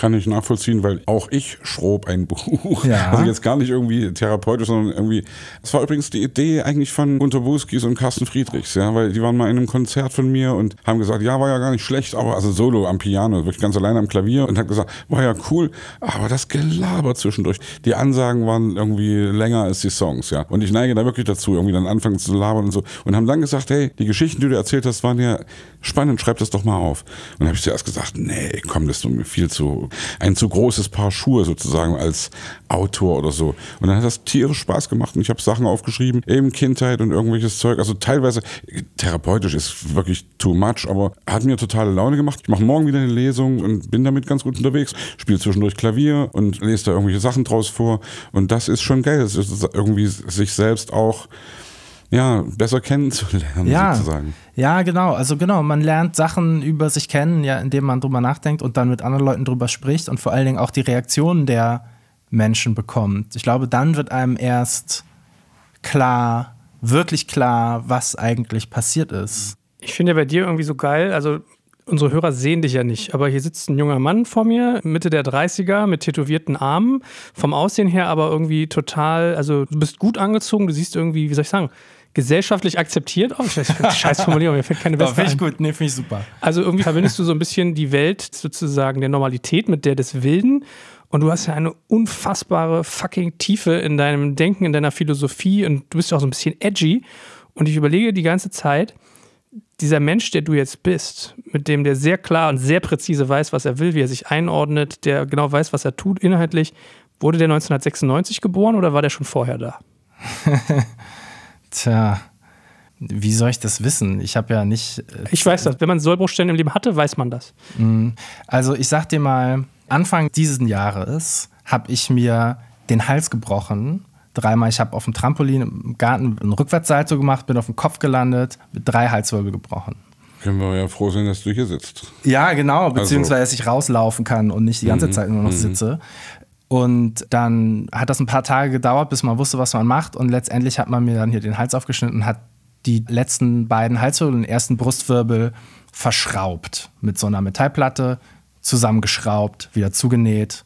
Speaker 3: kann ich nachvollziehen, weil auch ich schrob ein Buch. *laughs* Ja. Also jetzt gar nicht irgendwie therapeutisch, sondern irgendwie. Es war übrigens die Idee eigentlich von Gunter Buskis und Carsten Friedrichs, ja, weil die waren mal in einem Konzert von mir und haben gesagt, ja, war ja gar nicht schlecht, aber also solo am Piano, wirklich ganz alleine am Klavier und haben gesagt, war ja cool, aber das Gelaber zwischendurch. Die Ansagen waren irgendwie länger als die Songs, ja. Und ich neige da wirklich dazu, irgendwie dann anfangen zu labern und so. Und haben dann gesagt, hey, die Geschichten, die du erzählt hast, waren ja spannend, schreib das doch mal auf. Und habe ich zuerst gesagt, nee, komm, das ist mir viel zu ein zu großes Paar Schuhe sozusagen als Autor oder so. Und dann hat das tierisch Spaß gemacht und ich habe Sachen aufgeschrieben, eben Kindheit und irgendwelches Zeug. Also teilweise therapeutisch ist wirklich too much, aber hat mir totale Laune gemacht. Ich mache morgen wieder eine Lesung und bin damit ganz gut unterwegs. Spiele zwischendurch Klavier und lese da irgendwelche Sachen draus vor. Und das ist schon geil. Das ist irgendwie sich selbst auch ja, besser kennenzulernen, ja, sozusagen.
Speaker 2: Ja, genau. Also genau, man lernt Sachen über sich kennen, ja, indem man drüber nachdenkt und dann mit anderen Leuten drüber spricht und vor allen Dingen auch die Reaktionen der Menschen bekommt. Ich glaube, dann wird einem erst klar, wirklich klar, was eigentlich passiert ist. Ich
Speaker 1: finde ja bei dir irgendwie so geil, also unsere Hörer sehen dich ja nicht, aber hier sitzt ein junger Mann vor mir, Mitte der 30er, mit tätowierten Armen, vom Aussehen her aber irgendwie total, also du bist gut angezogen, du siehst irgendwie, wie soll ich sagen, gesellschaftlich akzeptiert Oh, ich scheiß Formulierung, mir fällt keine bessere Finde ich gut, nee, finde ich super. Also irgendwie verbindest du so ein bisschen die Welt sozusagen der Normalität mit der des Wilden und du hast ja eine unfassbare fucking Tiefe in deinem Denken, in deiner Philosophie und du bist ja auch so ein bisschen edgy und ich überlege die ganze Zeit, dieser Mensch, der du jetzt bist, mit dem der sehr klar und sehr präzise weiß, was er will, wie er sich einordnet, der genau weiß, was er tut inhaltlich, wurde der 1996 geboren oder war der schon vorher da? *laughs*
Speaker 2: Tja, wie soll ich das wissen? Ich habe ja nicht. Äh, ich weiß das. Wenn man Sollbruchstellen im Leben hatte, weiß man das. Mhm. Also, ich sag dir mal, Anfang dieses Jahres habe ich mir den Hals gebrochen. Dreimal, ich habe auf dem Trampolin im Garten einen Rückwärtssalto gemacht, bin auf den Kopf gelandet, mit drei Halswirbel gebrochen.
Speaker 3: Können wir ja froh sein, dass du hier sitzt. Ja, genau, also beziehungsweise dass ich rauslaufen
Speaker 2: kann und nicht die ganze mhm. Zeit nur noch mhm. sitze. Und dann hat das ein paar Tage gedauert, bis man wusste, was man macht. Und letztendlich hat man mir dann hier den Hals aufgeschnitten und hat die letzten beiden Halswirbel, den ersten Brustwirbel verschraubt mit so einer Metallplatte, zusammengeschraubt, wieder zugenäht.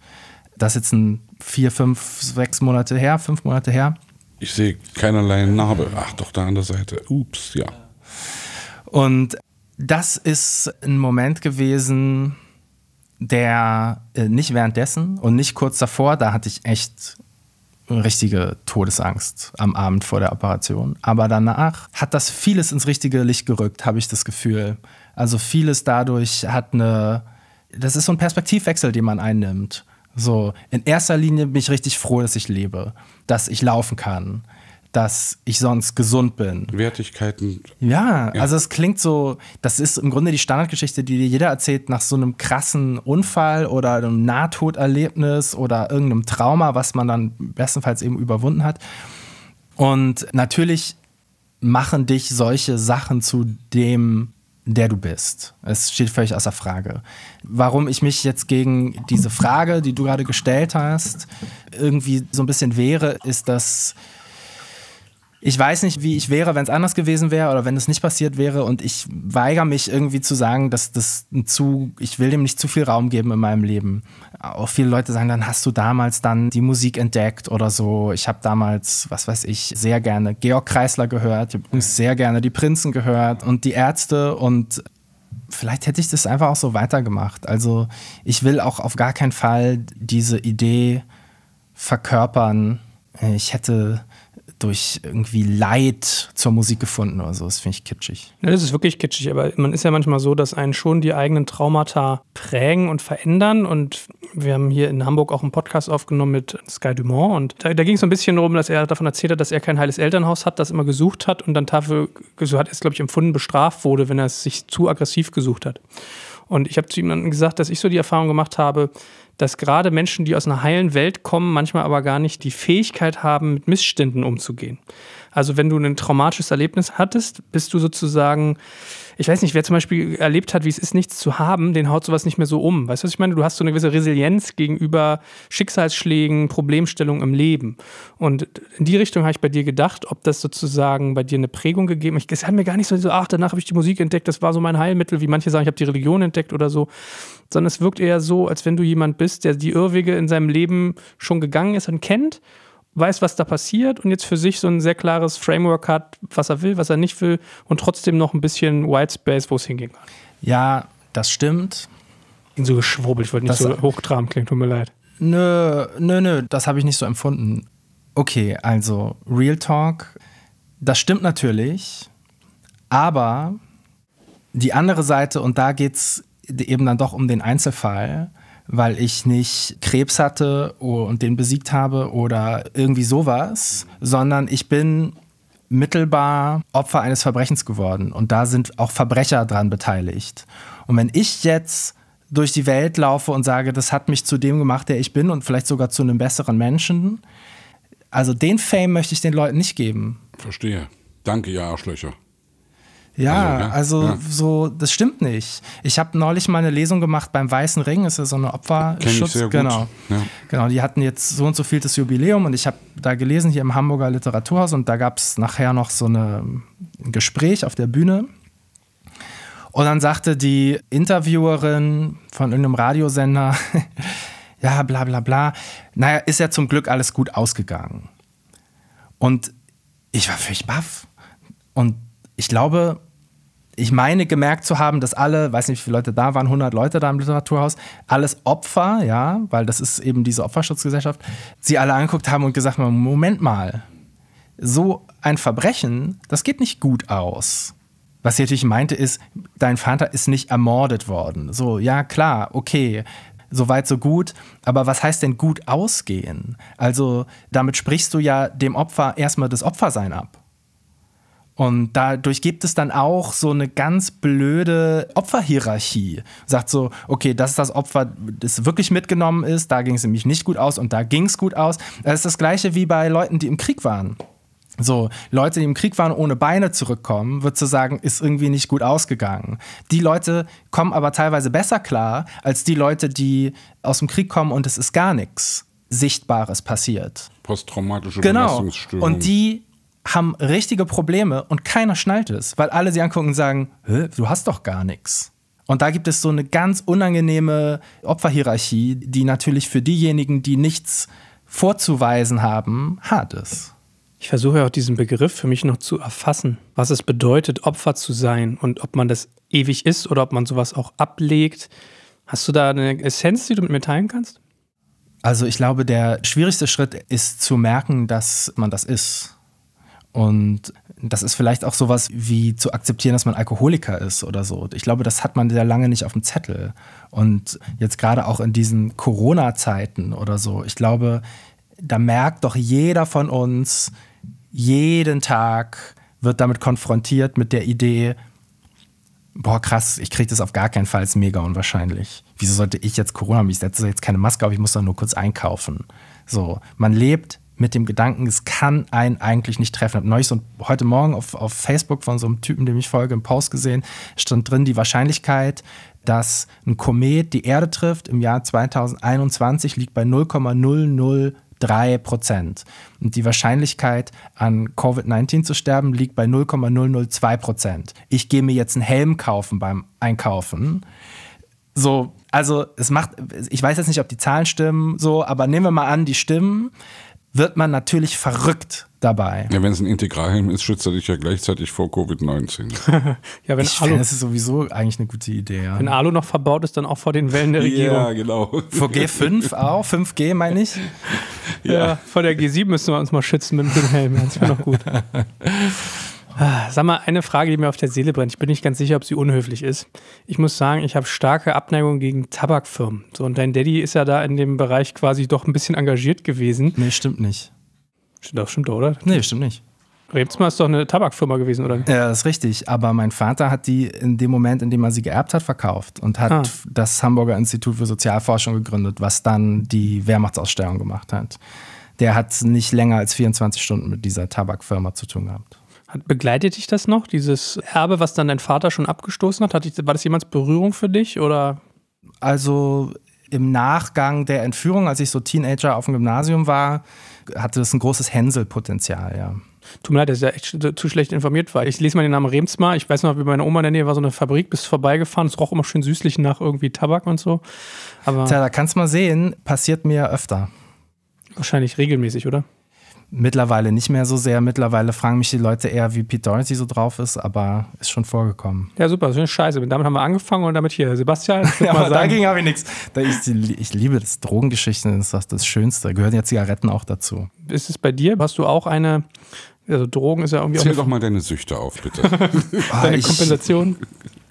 Speaker 2: Das ist jetzt ein vier, fünf, sechs Monate her, fünf Monate her.
Speaker 3: Ich sehe keinerlei Narbe. Ach, doch, da an der Seite. Ups, ja.
Speaker 2: Und das ist ein Moment gewesen, der äh, nicht währenddessen und nicht kurz davor, da hatte ich echt richtige Todesangst am Abend vor der Operation. Aber danach hat das vieles ins richtige Licht gerückt, habe ich das Gefühl. Also vieles dadurch hat eine, das ist so ein Perspektivwechsel, den man einnimmt. So, in erster Linie bin ich richtig froh, dass ich lebe, dass ich laufen kann, dass ich sonst gesund bin.
Speaker 3: Wertigkeiten.
Speaker 2: Ja, ja, also es klingt so, das ist im Grunde die Standardgeschichte, die dir jeder erzählt nach so einem krassen Unfall oder einem Nahtoderlebnis oder irgendeinem Trauma, was man dann bestenfalls eben überwunden hat. Und natürlich machen dich solche Sachen zu dem, der du bist. Es steht völlig außer Frage. Warum ich mich jetzt gegen diese Frage, die du gerade gestellt hast, irgendwie so ein bisschen wehre, ist, dass ich weiß nicht, wie ich wäre, wenn es anders gewesen wäre oder wenn es nicht passiert wäre. Und ich weigere mich irgendwie zu sagen, dass das zu, ich will dem nicht zu viel Raum geben in meinem Leben. Auch viele Leute sagen, dann hast du damals dann die Musik entdeckt oder so. Ich habe damals, was weiß ich, sehr gerne Georg Kreisler gehört. Ich habe übrigens sehr gerne die Prinzen gehört und die Ärzte und vielleicht hätte ich das einfach auch so weitergemacht. Also ich will auch auf gar keinen Fall diese Idee verkörpern. Ich hätte durch irgendwie Leid zur Musik gefunden oder so. Das finde ich kitschig.
Speaker 1: Ja, das ist wirklich kitschig, aber man ist ja manchmal so, dass einen schon die eigenen Traumata prägen und verändern. Und wir haben hier in Hamburg auch einen Podcast aufgenommen mit Sky Dumont. Und da, da ging es so ein bisschen darum, dass er davon erzählt hat, dass er kein heiles Elternhaus hat, das immer gesucht hat und dann dafür, so hat er es, glaube ich, empfunden, bestraft wurde, wenn er es sich zu aggressiv gesucht hat. Und ich habe zu ihm dann gesagt, dass ich so die Erfahrung gemacht habe, dass gerade Menschen, die aus einer heilen Welt kommen, manchmal aber gar nicht die Fähigkeit haben, mit Missständen umzugehen. Also wenn du ein traumatisches Erlebnis hattest, bist du sozusagen, ich weiß nicht, wer zum Beispiel erlebt hat, wie es ist, nichts zu haben, den haut sowas nicht mehr so um. Weißt du, was ich meine? Du hast so eine gewisse Resilienz gegenüber Schicksalsschlägen, Problemstellungen im Leben. Und in die Richtung habe ich bei dir gedacht, ob das sozusagen bei dir eine Prägung gegeben hat. Es hat mir gar nicht so, ach, danach habe ich die Musik entdeckt, das war so mein Heilmittel, wie manche sagen, ich habe die Religion entdeckt oder so. Sondern es wirkt eher so, als wenn du jemand bist, der die Irrwege in seinem Leben schon gegangen ist und kennt weiß, was da passiert und jetzt für sich so ein sehr klares Framework hat, was er will, was er nicht will und trotzdem noch ein bisschen Whitespace, wo es hingehen kann.
Speaker 2: Ja, das stimmt. Klingt so geschwurbelt, ich
Speaker 1: wollte nicht das, so hochtraben klingt, tut mir leid.
Speaker 2: Nö, nö, nö, das habe ich nicht so empfunden. Okay, also Real Talk, das stimmt natürlich, aber die andere Seite, und da geht es eben dann doch um den Einzelfall, weil ich nicht Krebs hatte und den besiegt habe oder irgendwie sowas, sondern ich bin mittelbar Opfer eines Verbrechens geworden. Und da sind auch Verbrecher dran beteiligt. Und wenn ich jetzt durch die Welt laufe und sage, das hat mich zu dem gemacht, der ich bin und vielleicht sogar zu einem besseren Menschen, also den Fame möchte ich den Leuten nicht geben.
Speaker 3: Verstehe. Danke, ihr Arschlöcher.
Speaker 2: Ja, also, ja. Ne? also ja. so, das stimmt nicht. Ich habe neulich mal eine Lesung gemacht beim Weißen Ring, ist ja so eine Opferschutz. Genau. Ja. Genau, die hatten jetzt so und so viel das Jubiläum und ich habe da gelesen hier im Hamburger Literaturhaus und da gab es nachher noch so eine, ein Gespräch auf der Bühne. Und dann sagte die Interviewerin von irgendeinem Radiosender, *laughs* ja, bla bla bla, naja, ist ja zum Glück alles gut ausgegangen. Und ich war völlig baff. Und ich glaube, ich meine gemerkt zu haben, dass alle, weiß nicht, wie viele Leute da waren, 100 Leute da im Literaturhaus, alles Opfer, ja, weil das ist eben diese Opferschutzgesellschaft, sie alle angeguckt haben und gesagt haben, Moment mal, so ein Verbrechen, das geht nicht gut aus. Was sie natürlich meinte ist, dein Vater ist nicht ermordet worden. So, ja klar, okay, so weit, so gut. Aber was heißt denn gut ausgehen? Also damit sprichst du ja dem Opfer erstmal das Opfersein ab. Und dadurch gibt es dann auch so eine ganz blöde Opferhierarchie. Sagt so, okay, das ist das Opfer, das wirklich mitgenommen ist, da ging es nämlich nicht gut aus und da ging es gut aus. Das ist das gleiche wie bei Leuten, die im Krieg waren. So, Leute, die im Krieg waren, ohne Beine zurückkommen, wird zu sagen, ist irgendwie nicht gut ausgegangen. Die Leute kommen aber teilweise besser klar als die Leute, die aus dem Krieg kommen und es ist gar nichts Sichtbares passiert.
Speaker 3: Posttraumatische genau. Belastungsstörung. Und die
Speaker 2: haben richtige Probleme und keiner schnallt es, weil alle sie angucken und sagen, du hast doch gar nichts. Und da gibt es so eine ganz unangenehme Opferhierarchie, die natürlich für diejenigen, die nichts vorzuweisen haben, hart
Speaker 1: ist. Ich versuche ja auch diesen Begriff für mich noch zu erfassen, was es bedeutet, Opfer zu sein und ob man das ewig ist oder ob man sowas auch ablegt. Hast du da eine Essenz,
Speaker 2: die du mit mir teilen kannst? Also ich glaube, der schwierigste Schritt ist zu merken, dass man das ist. Und das ist vielleicht auch sowas wie zu akzeptieren, dass man Alkoholiker ist oder so. Ich glaube, das hat man sehr lange nicht auf dem Zettel. Und jetzt gerade auch in diesen Corona-Zeiten oder so, ich glaube, da merkt doch jeder von uns, jeden Tag wird damit konfrontiert mit der Idee, boah, krass, ich kriege das auf gar keinen Fall, ist mega unwahrscheinlich. Wieso sollte ich jetzt Corona Ich setze jetzt keine Maske auf, ich muss doch nur kurz einkaufen. So, man lebt mit dem Gedanken, es kann einen eigentlich nicht treffen. Ich habe neulich so heute Morgen auf, auf Facebook von so einem Typen, dem ich folge, im Post gesehen, stand drin die Wahrscheinlichkeit, dass ein Komet die Erde trifft im Jahr 2021 liegt bei 0,003 Prozent. Und die Wahrscheinlichkeit, an Covid-19 zu sterben, liegt bei 0,002 Prozent. Ich gehe mir jetzt einen Helm kaufen beim Einkaufen. So, also es macht, ich weiß jetzt nicht, ob die Zahlen stimmen, so, aber nehmen wir mal an, die stimmen wird man natürlich verrückt dabei.
Speaker 3: Ja, wenn es ein Integralhelm ist, schützt er dich ja gleichzeitig vor Covid-19. *laughs*
Speaker 1: ja, wenn ich Alu, find, das ist
Speaker 2: sowieso eigentlich eine gute Idee. Ja. Wenn
Speaker 1: Alu noch verbaut ist, dann auch vor den Wellen der Regierung. Ja, genau. Vor G5 auch, 5G meine ich. Ja. ja, vor der G7 müssen wir uns mal schützen mit dem Helm, das wäre noch gut. *laughs* Ah, sag mal, eine Frage, die mir auf der Seele brennt. Ich bin nicht ganz sicher, ob sie unhöflich ist. Ich muss sagen, ich habe starke Abneigung gegen Tabakfirmen. So, und dein Daddy ist ja da in dem Bereich quasi doch ein bisschen engagiert gewesen. Nee, stimmt nicht. Stimmt
Speaker 2: doch, stimmt doch, oder? Nee, stimmt nicht. Rebsma ist doch eine Tabakfirma gewesen, oder? Ja, ist richtig. Aber mein Vater hat die in dem Moment, in dem er sie geerbt hat, verkauft und hat ah. das Hamburger Institut für Sozialforschung gegründet, was dann die Wehrmachtsausstellung gemacht hat. Der hat nicht länger als 24 Stunden mit dieser Tabakfirma zu tun gehabt.
Speaker 1: Begleitet dich das noch, dieses Erbe, was dann dein
Speaker 2: Vater schon abgestoßen hat? hat dich, war das jemals Berührung für dich oder? Also im Nachgang der Entführung, als ich so Teenager auf dem Gymnasium war, hatte das ein großes Hänselpotenzial, ja. Tut mir leid, dass
Speaker 1: ich ja echt zu schlecht informiert war. Ich lese mal den Namen Remsmar. Ich weiß noch, wie meine Oma in der Nähe war, so eine Fabrik, bist vorbeigefahren. Es roch immer schön süßlich nach irgendwie Tabak und so. Aber Tja,
Speaker 2: da kannst du mal sehen, passiert mir öfter. Wahrscheinlich regelmäßig, oder? Mittlerweile nicht mehr so sehr. Mittlerweile fragen mich die Leute eher, wie Pete Doherty so drauf ist, aber ist schon vorgekommen.
Speaker 1: Ja, super, schöne Scheiße. Damit haben wir angefangen und damit hier. Sebastian, *laughs* ja, aber dagegen
Speaker 2: habe ich nichts. ich liebe das. Drogengeschichten ist das, das Schönste. gehören ja Zigaretten auch dazu.
Speaker 1: Ist es bei dir? Hast
Speaker 2: du auch eine also Drogen ist ja irgendwie Zähl auch. doch mal
Speaker 3: deine Süchte auf, bitte. *laughs* deine ah, ich, Kompensation.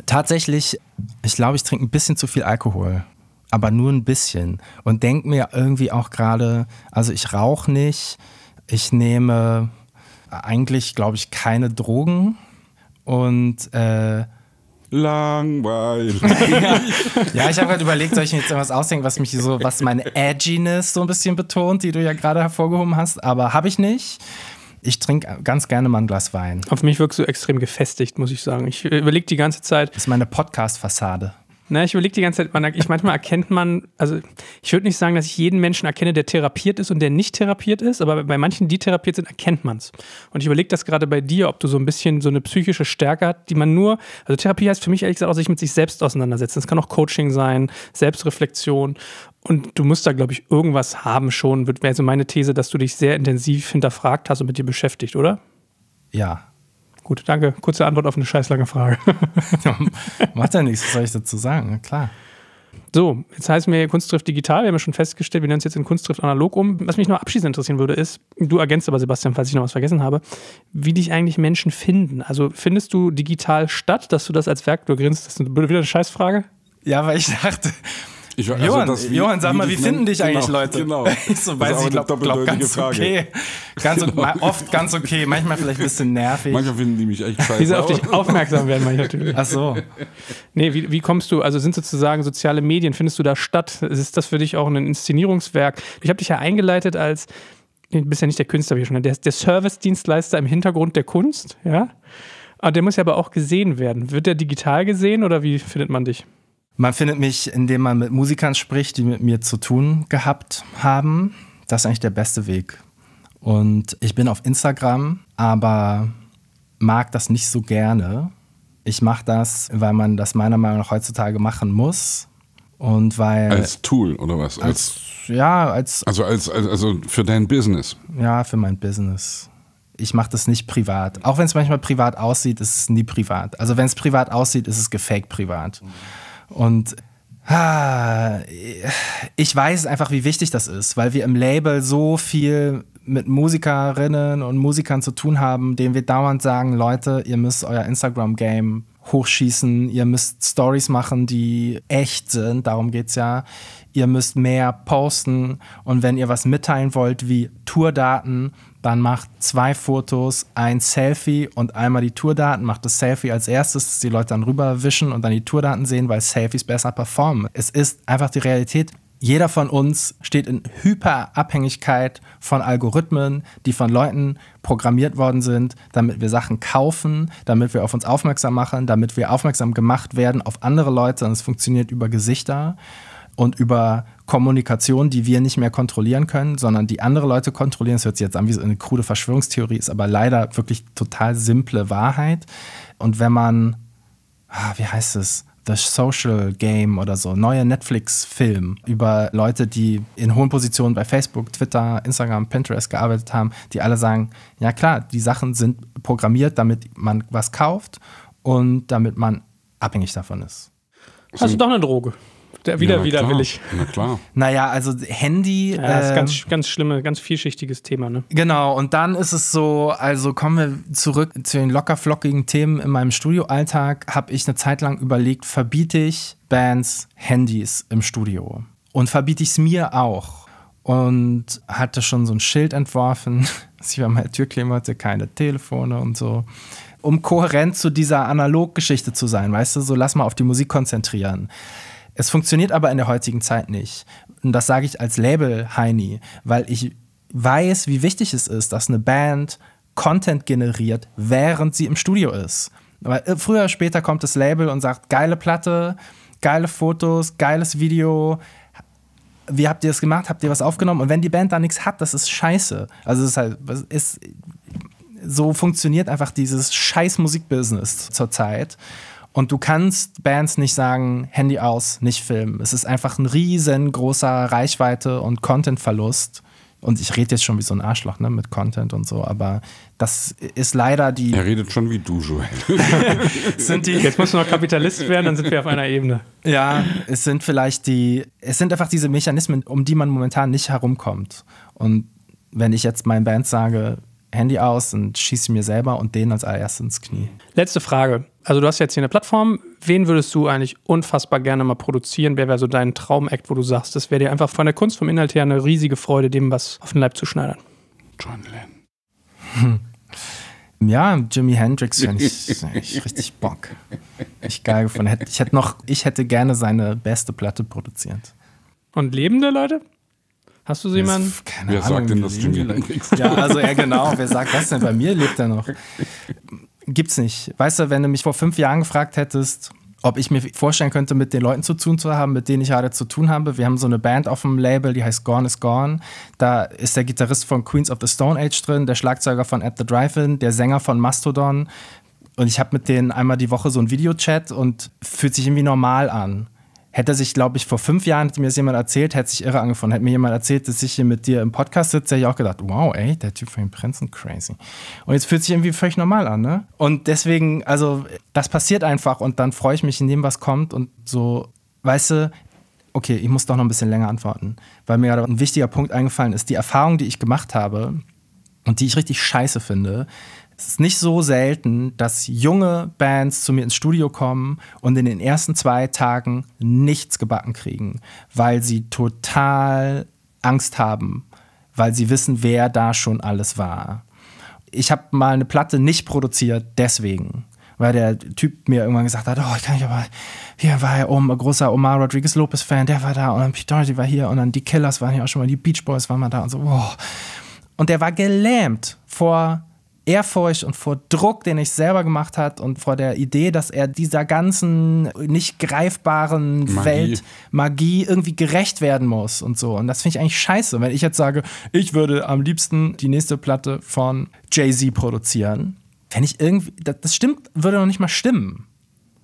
Speaker 2: Tatsächlich, ich glaube, ich trinke ein bisschen zu viel Alkohol. Aber nur ein bisschen. Und denke mir irgendwie auch gerade, also ich rauche nicht, ich nehme eigentlich, glaube ich, keine Drogen und äh, Langweilig. *laughs* ja. ich habe gerade überlegt, soll ich mir jetzt irgendwas ausdenken, was mich so, was meine Edginess so ein bisschen betont, die du ja gerade hervorgehoben hast, aber habe ich nicht. Ich trinke ganz gerne mal ein Glas Wein. Auf mich wirkst du extrem gefestigt, muss ich sagen. Ich äh, überlege die ganze Zeit. Das ist meine Podcast-Fassade.
Speaker 1: Ne, ich überlege die ganze Zeit, man, ich, manchmal erkennt man, also ich würde nicht sagen, dass ich jeden Menschen erkenne, der therapiert ist und der nicht therapiert ist, aber bei manchen, die therapiert sind, erkennt man es. Und ich überlege das gerade bei dir, ob du so ein bisschen so eine psychische Stärke hast, die man nur, also Therapie heißt für mich ehrlich gesagt auch, sich mit sich selbst auseinandersetzen. Das kann auch Coaching sein, Selbstreflexion. Und du musst da, glaube ich, irgendwas haben schon, wäre so meine These, dass du dich sehr intensiv hinterfragt hast und mit dir beschäftigt, oder? Ja, Gut, danke. Kurze Antwort auf eine scheiß lange Frage. *laughs* Macht ja nichts, was soll ich dazu sagen? Na klar. So, jetzt heißen wir Kunstschrift digital. Wir haben ja schon festgestellt, wir nennen es jetzt in Kunstschrift analog um. Was mich noch abschließend interessieren würde, ist, du ergänzt aber, Sebastian, falls ich noch was vergessen habe, wie dich eigentlich Menschen finden. Also findest du digital statt, dass du das als Werk, du grinst, das ist wieder eine Scheißfrage? Ja, weil ich dachte,
Speaker 3: ich, also Johann, das,
Speaker 1: wie, Johann, sag mal, wie finden dich eigentlich genau, Leute? Genau. *laughs* ich so weiß ich, glaube, glaub, ganz Frage. okay.
Speaker 2: Ganz genau. *laughs* Oft ganz okay, manchmal vielleicht ein bisschen nervig. Manchmal finden die mich echt scheiße. *laughs* Wie sie auf dich aufmerksam
Speaker 1: werden, manche natürlich. Ach so. Nee, wie, wie kommst du, also sind sozusagen soziale Medien, findest du da statt? Ist das für dich auch ein Inszenierungswerk? Ich habe dich ja eingeleitet als du bist ja nicht der Künstler, wie schon, der, der Service-Dienstleister im Hintergrund der Kunst, ja. Aber ah, der muss ja aber auch gesehen werden. Wird der digital gesehen oder wie findet man dich?
Speaker 2: Man findet mich, indem man mit Musikern spricht, die mit mir zu tun gehabt haben. Das ist eigentlich der beste Weg. Und ich bin auf Instagram, aber mag das nicht so gerne. Ich mache das, weil man das meiner Meinung nach heutzutage machen muss. Und weil. Als
Speaker 3: Tool oder was? Als, als ja, als. Also, als, also für dein Business.
Speaker 2: Ja, für mein Business ich mache das nicht privat. Auch wenn es manchmal privat aussieht, ist es nie privat. Also wenn es privat aussieht, ist es gefaked privat. Mhm. Und ich weiß einfach, wie wichtig das ist, weil wir im Label so viel mit Musikerinnen und Musikern zu tun haben, denen wir dauernd sagen, Leute, ihr müsst euer Instagram-Game hochschießen, ihr müsst Stories machen, die echt sind, darum geht es ja. Ihr müsst mehr posten und wenn ihr was mitteilen wollt, wie Tourdaten, dann macht zwei Fotos, ein Selfie und einmal die Tourdaten, macht das Selfie als erstes, dass die Leute dann rüberwischen und dann die Tourdaten sehen, weil Selfies besser performen. Es ist einfach die Realität. Jeder von uns steht in Hyperabhängigkeit von Algorithmen, die von Leuten programmiert worden sind, damit wir Sachen kaufen, damit wir auf uns aufmerksam machen, damit wir aufmerksam gemacht werden auf andere Leute. Und es funktioniert über Gesichter und über Kommunikation, die wir nicht mehr kontrollieren können, sondern die andere Leute kontrollieren. Das hört sich jetzt an wie so eine krude Verschwörungstheorie, ist aber leider wirklich total simple Wahrheit. Und wenn man, ah, wie heißt es, The Social Game oder so, neuer Netflix-Film über Leute, die in hohen Positionen bei Facebook, Twitter, Instagram, Pinterest gearbeitet haben, die alle sagen, ja klar, die Sachen sind programmiert, damit man was kauft und damit man abhängig davon ist. Hast du doch eine Droge. Da wieder ja, widerwillig. Na klar.
Speaker 1: Naja, also Handy. Ja, das äh, ist ganz, ganz schlimme, ganz vielschichtiges Thema, ne?
Speaker 2: Genau, und dann ist es so, also kommen wir zurück zu den lockerflockigen Themen in meinem Studioalltag, habe ich eine Zeit lang überlegt, verbiete ich Bands Handys im Studio. Und verbiete ich es mir auch. Und hatte schon so ein Schild entworfen, *laughs* dass ich an meiner Tür klimmerte, keine Telefone und so um kohärent zu dieser Analoggeschichte zu sein, weißt du, so lass mal auf die Musik konzentrieren. Es funktioniert aber in der heutigen Zeit nicht. Und das sage ich als Label-Heini, weil ich weiß, wie wichtig es ist, dass eine Band Content generiert, während sie im Studio ist. Aber äh, früher oder später kommt das Label und sagt, geile Platte, geile Fotos, geiles Video. Wie habt ihr das gemacht? Habt ihr was aufgenommen? Und wenn die Band da nichts hat, das ist scheiße. Also es ist halt, es ist, so funktioniert einfach dieses scheiß Musikbusiness zurzeit. Und du kannst Bands nicht sagen, Handy aus, nicht filmen. Es ist einfach ein riesengroßer Reichweite und Contentverlust. Und ich rede jetzt schon wie so ein Arschloch, ne, mit Content und so, aber das ist leider die. Er redet schon wie du, Joel. *laughs* sind die, jetzt musst du noch Kapitalist werden, dann sind wir auf einer Ebene. Ja, es sind vielleicht die. Es sind einfach diese Mechanismen, um die man momentan nicht herumkommt. Und wenn ich jetzt meinen Bands sage, Handy aus und schieße mir selber und denen als allererstes ins Knie.
Speaker 1: Letzte Frage also du hast jetzt hier eine Plattform. Wen würdest du eigentlich unfassbar gerne mal produzieren? Wer wäre so dein Traumact, wo du sagst, das wäre dir einfach von der Kunst, vom Inhalt her eine riesige Freude, dem was auf den Leib zu schneidern? John Lennon.
Speaker 2: Hm. Ja, Jimi Hendrix finde ich, ich, richtig Bock. Ich geil von ich hätte noch, ich hätte gerne seine beste Platte produziert. Und lebende Leute? Hast du so jemanden?
Speaker 1: Keine wer Ahnung, sagt denn das Jimi Hendrix? Ja, also er genau. Wer sagt das denn? Bei
Speaker 2: mir lebt er noch gibt's nicht. Weißt du, wenn du mich vor fünf Jahren gefragt hättest, ob ich mir vorstellen könnte, mit den Leuten zu tun zu haben, mit denen ich gerade zu tun habe. Wir haben so eine Band auf dem Label, die heißt Gone is Gone. Da ist der Gitarrist von Queens of the Stone Age drin, der Schlagzeuger von At the Drive-In, der Sänger von Mastodon. Und ich habe mit denen einmal die Woche so einen Videochat und fühlt sich irgendwie normal an hätte sich, glaube ich, vor fünf Jahren, hätte mir das jemand erzählt, hätte sich irre angefunden. Hätte mir jemand erzählt, dass ich hier mit dir im Podcast sitze, hätte ich auch gedacht, wow, ey, der Typ von den Prinzen, crazy. Und jetzt fühlt sich irgendwie völlig normal an, ne? Und deswegen, also, das passiert einfach und dann freue ich mich in dem, was kommt und so, weißt du, okay, ich muss doch noch ein bisschen länger antworten, weil mir gerade ein wichtiger Punkt eingefallen ist. Die Erfahrung, die ich gemacht habe und die ich richtig scheiße finde, es ist nicht so selten, dass junge Bands zu mir ins Studio kommen und in den ersten zwei Tagen nichts gebacken kriegen, weil sie total Angst haben, weil sie wissen, wer da schon alles war. Ich habe mal eine Platte nicht produziert, deswegen. Weil der Typ mir irgendwann gesagt hat, oh, ich kann nicht, aber hier war ja um, ein großer Omar Rodriguez Lopez-Fan, der war da und dann Pete Doherty war hier und dann die Killers waren hier auch schon mal, die Beach Boys waren mal da und so. Oh. Und der war gelähmt vor Ehrfurcht und vor Druck, den ich selber gemacht hat und vor der Idee, dass er dieser ganzen nicht greifbaren Magie. Welt Magie irgendwie gerecht werden muss und so. Und das finde ich eigentlich scheiße, wenn ich jetzt sage, ich würde am liebsten die nächste Platte von Jay-Z produzieren. Wenn ich irgendwie, das, stimmt, würde noch nicht mal stimmen.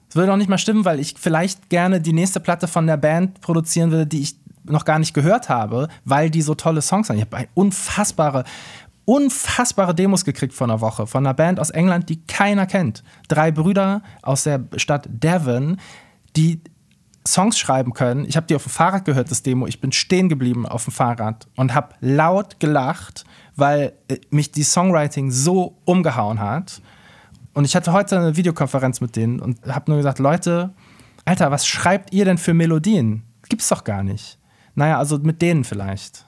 Speaker 2: Es würde noch nicht mal stimmen, weil ich vielleicht gerne die nächste Platte von der Band produzieren würde, die ich noch gar nicht gehört habe, weil die so tolle Songs sind. Ich habe unfassbare unfassbare Demos gekriegt vor einer Woche von einer Band aus England, die keiner kennt. Drei Brüder aus der Stadt Devon, die Songs schreiben können. Ich habe die auf dem Fahrrad gehört, das Demo. Ich bin stehen geblieben auf dem Fahrrad und habe laut gelacht, weil äh, mich die Songwriting so umgehauen hat. Und ich hatte heute eine Videokonferenz mit denen und habe nur gesagt, Leute, Alter, was schreibt ihr denn für Melodien? Gibt's doch gar nicht. Naja, also mit denen vielleicht.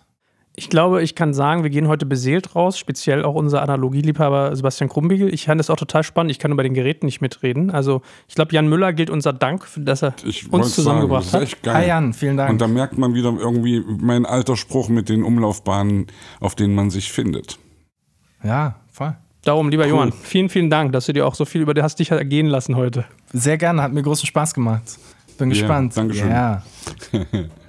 Speaker 1: Ich glaube, ich kann sagen, wir gehen heute beseelt raus, speziell auch unser Analogieliebhaber Sebastian Krumbiegel. Ich fand das auch total spannend. Ich kann über den Geräten nicht mitreden. Also, ich glaube, Jan Müller gilt unser Dank, dass er ich uns zusammengebracht sagen, das ist echt geil. hat. Hi Jan,
Speaker 3: vielen Dank. Und da merkt man wieder irgendwie mein alter Spruch mit den Umlaufbahnen, auf denen man sich findet.
Speaker 2: Ja, voll.
Speaker 1: Darum, lieber cool. Johann, vielen, vielen Dank, dass du dir auch so viel über hast dich ergehen lassen heute. Sehr
Speaker 2: gerne, hat mir großen Spaß gemacht. Bin gespannt. Ja, Dankeschön.
Speaker 3: *laughs* Ja.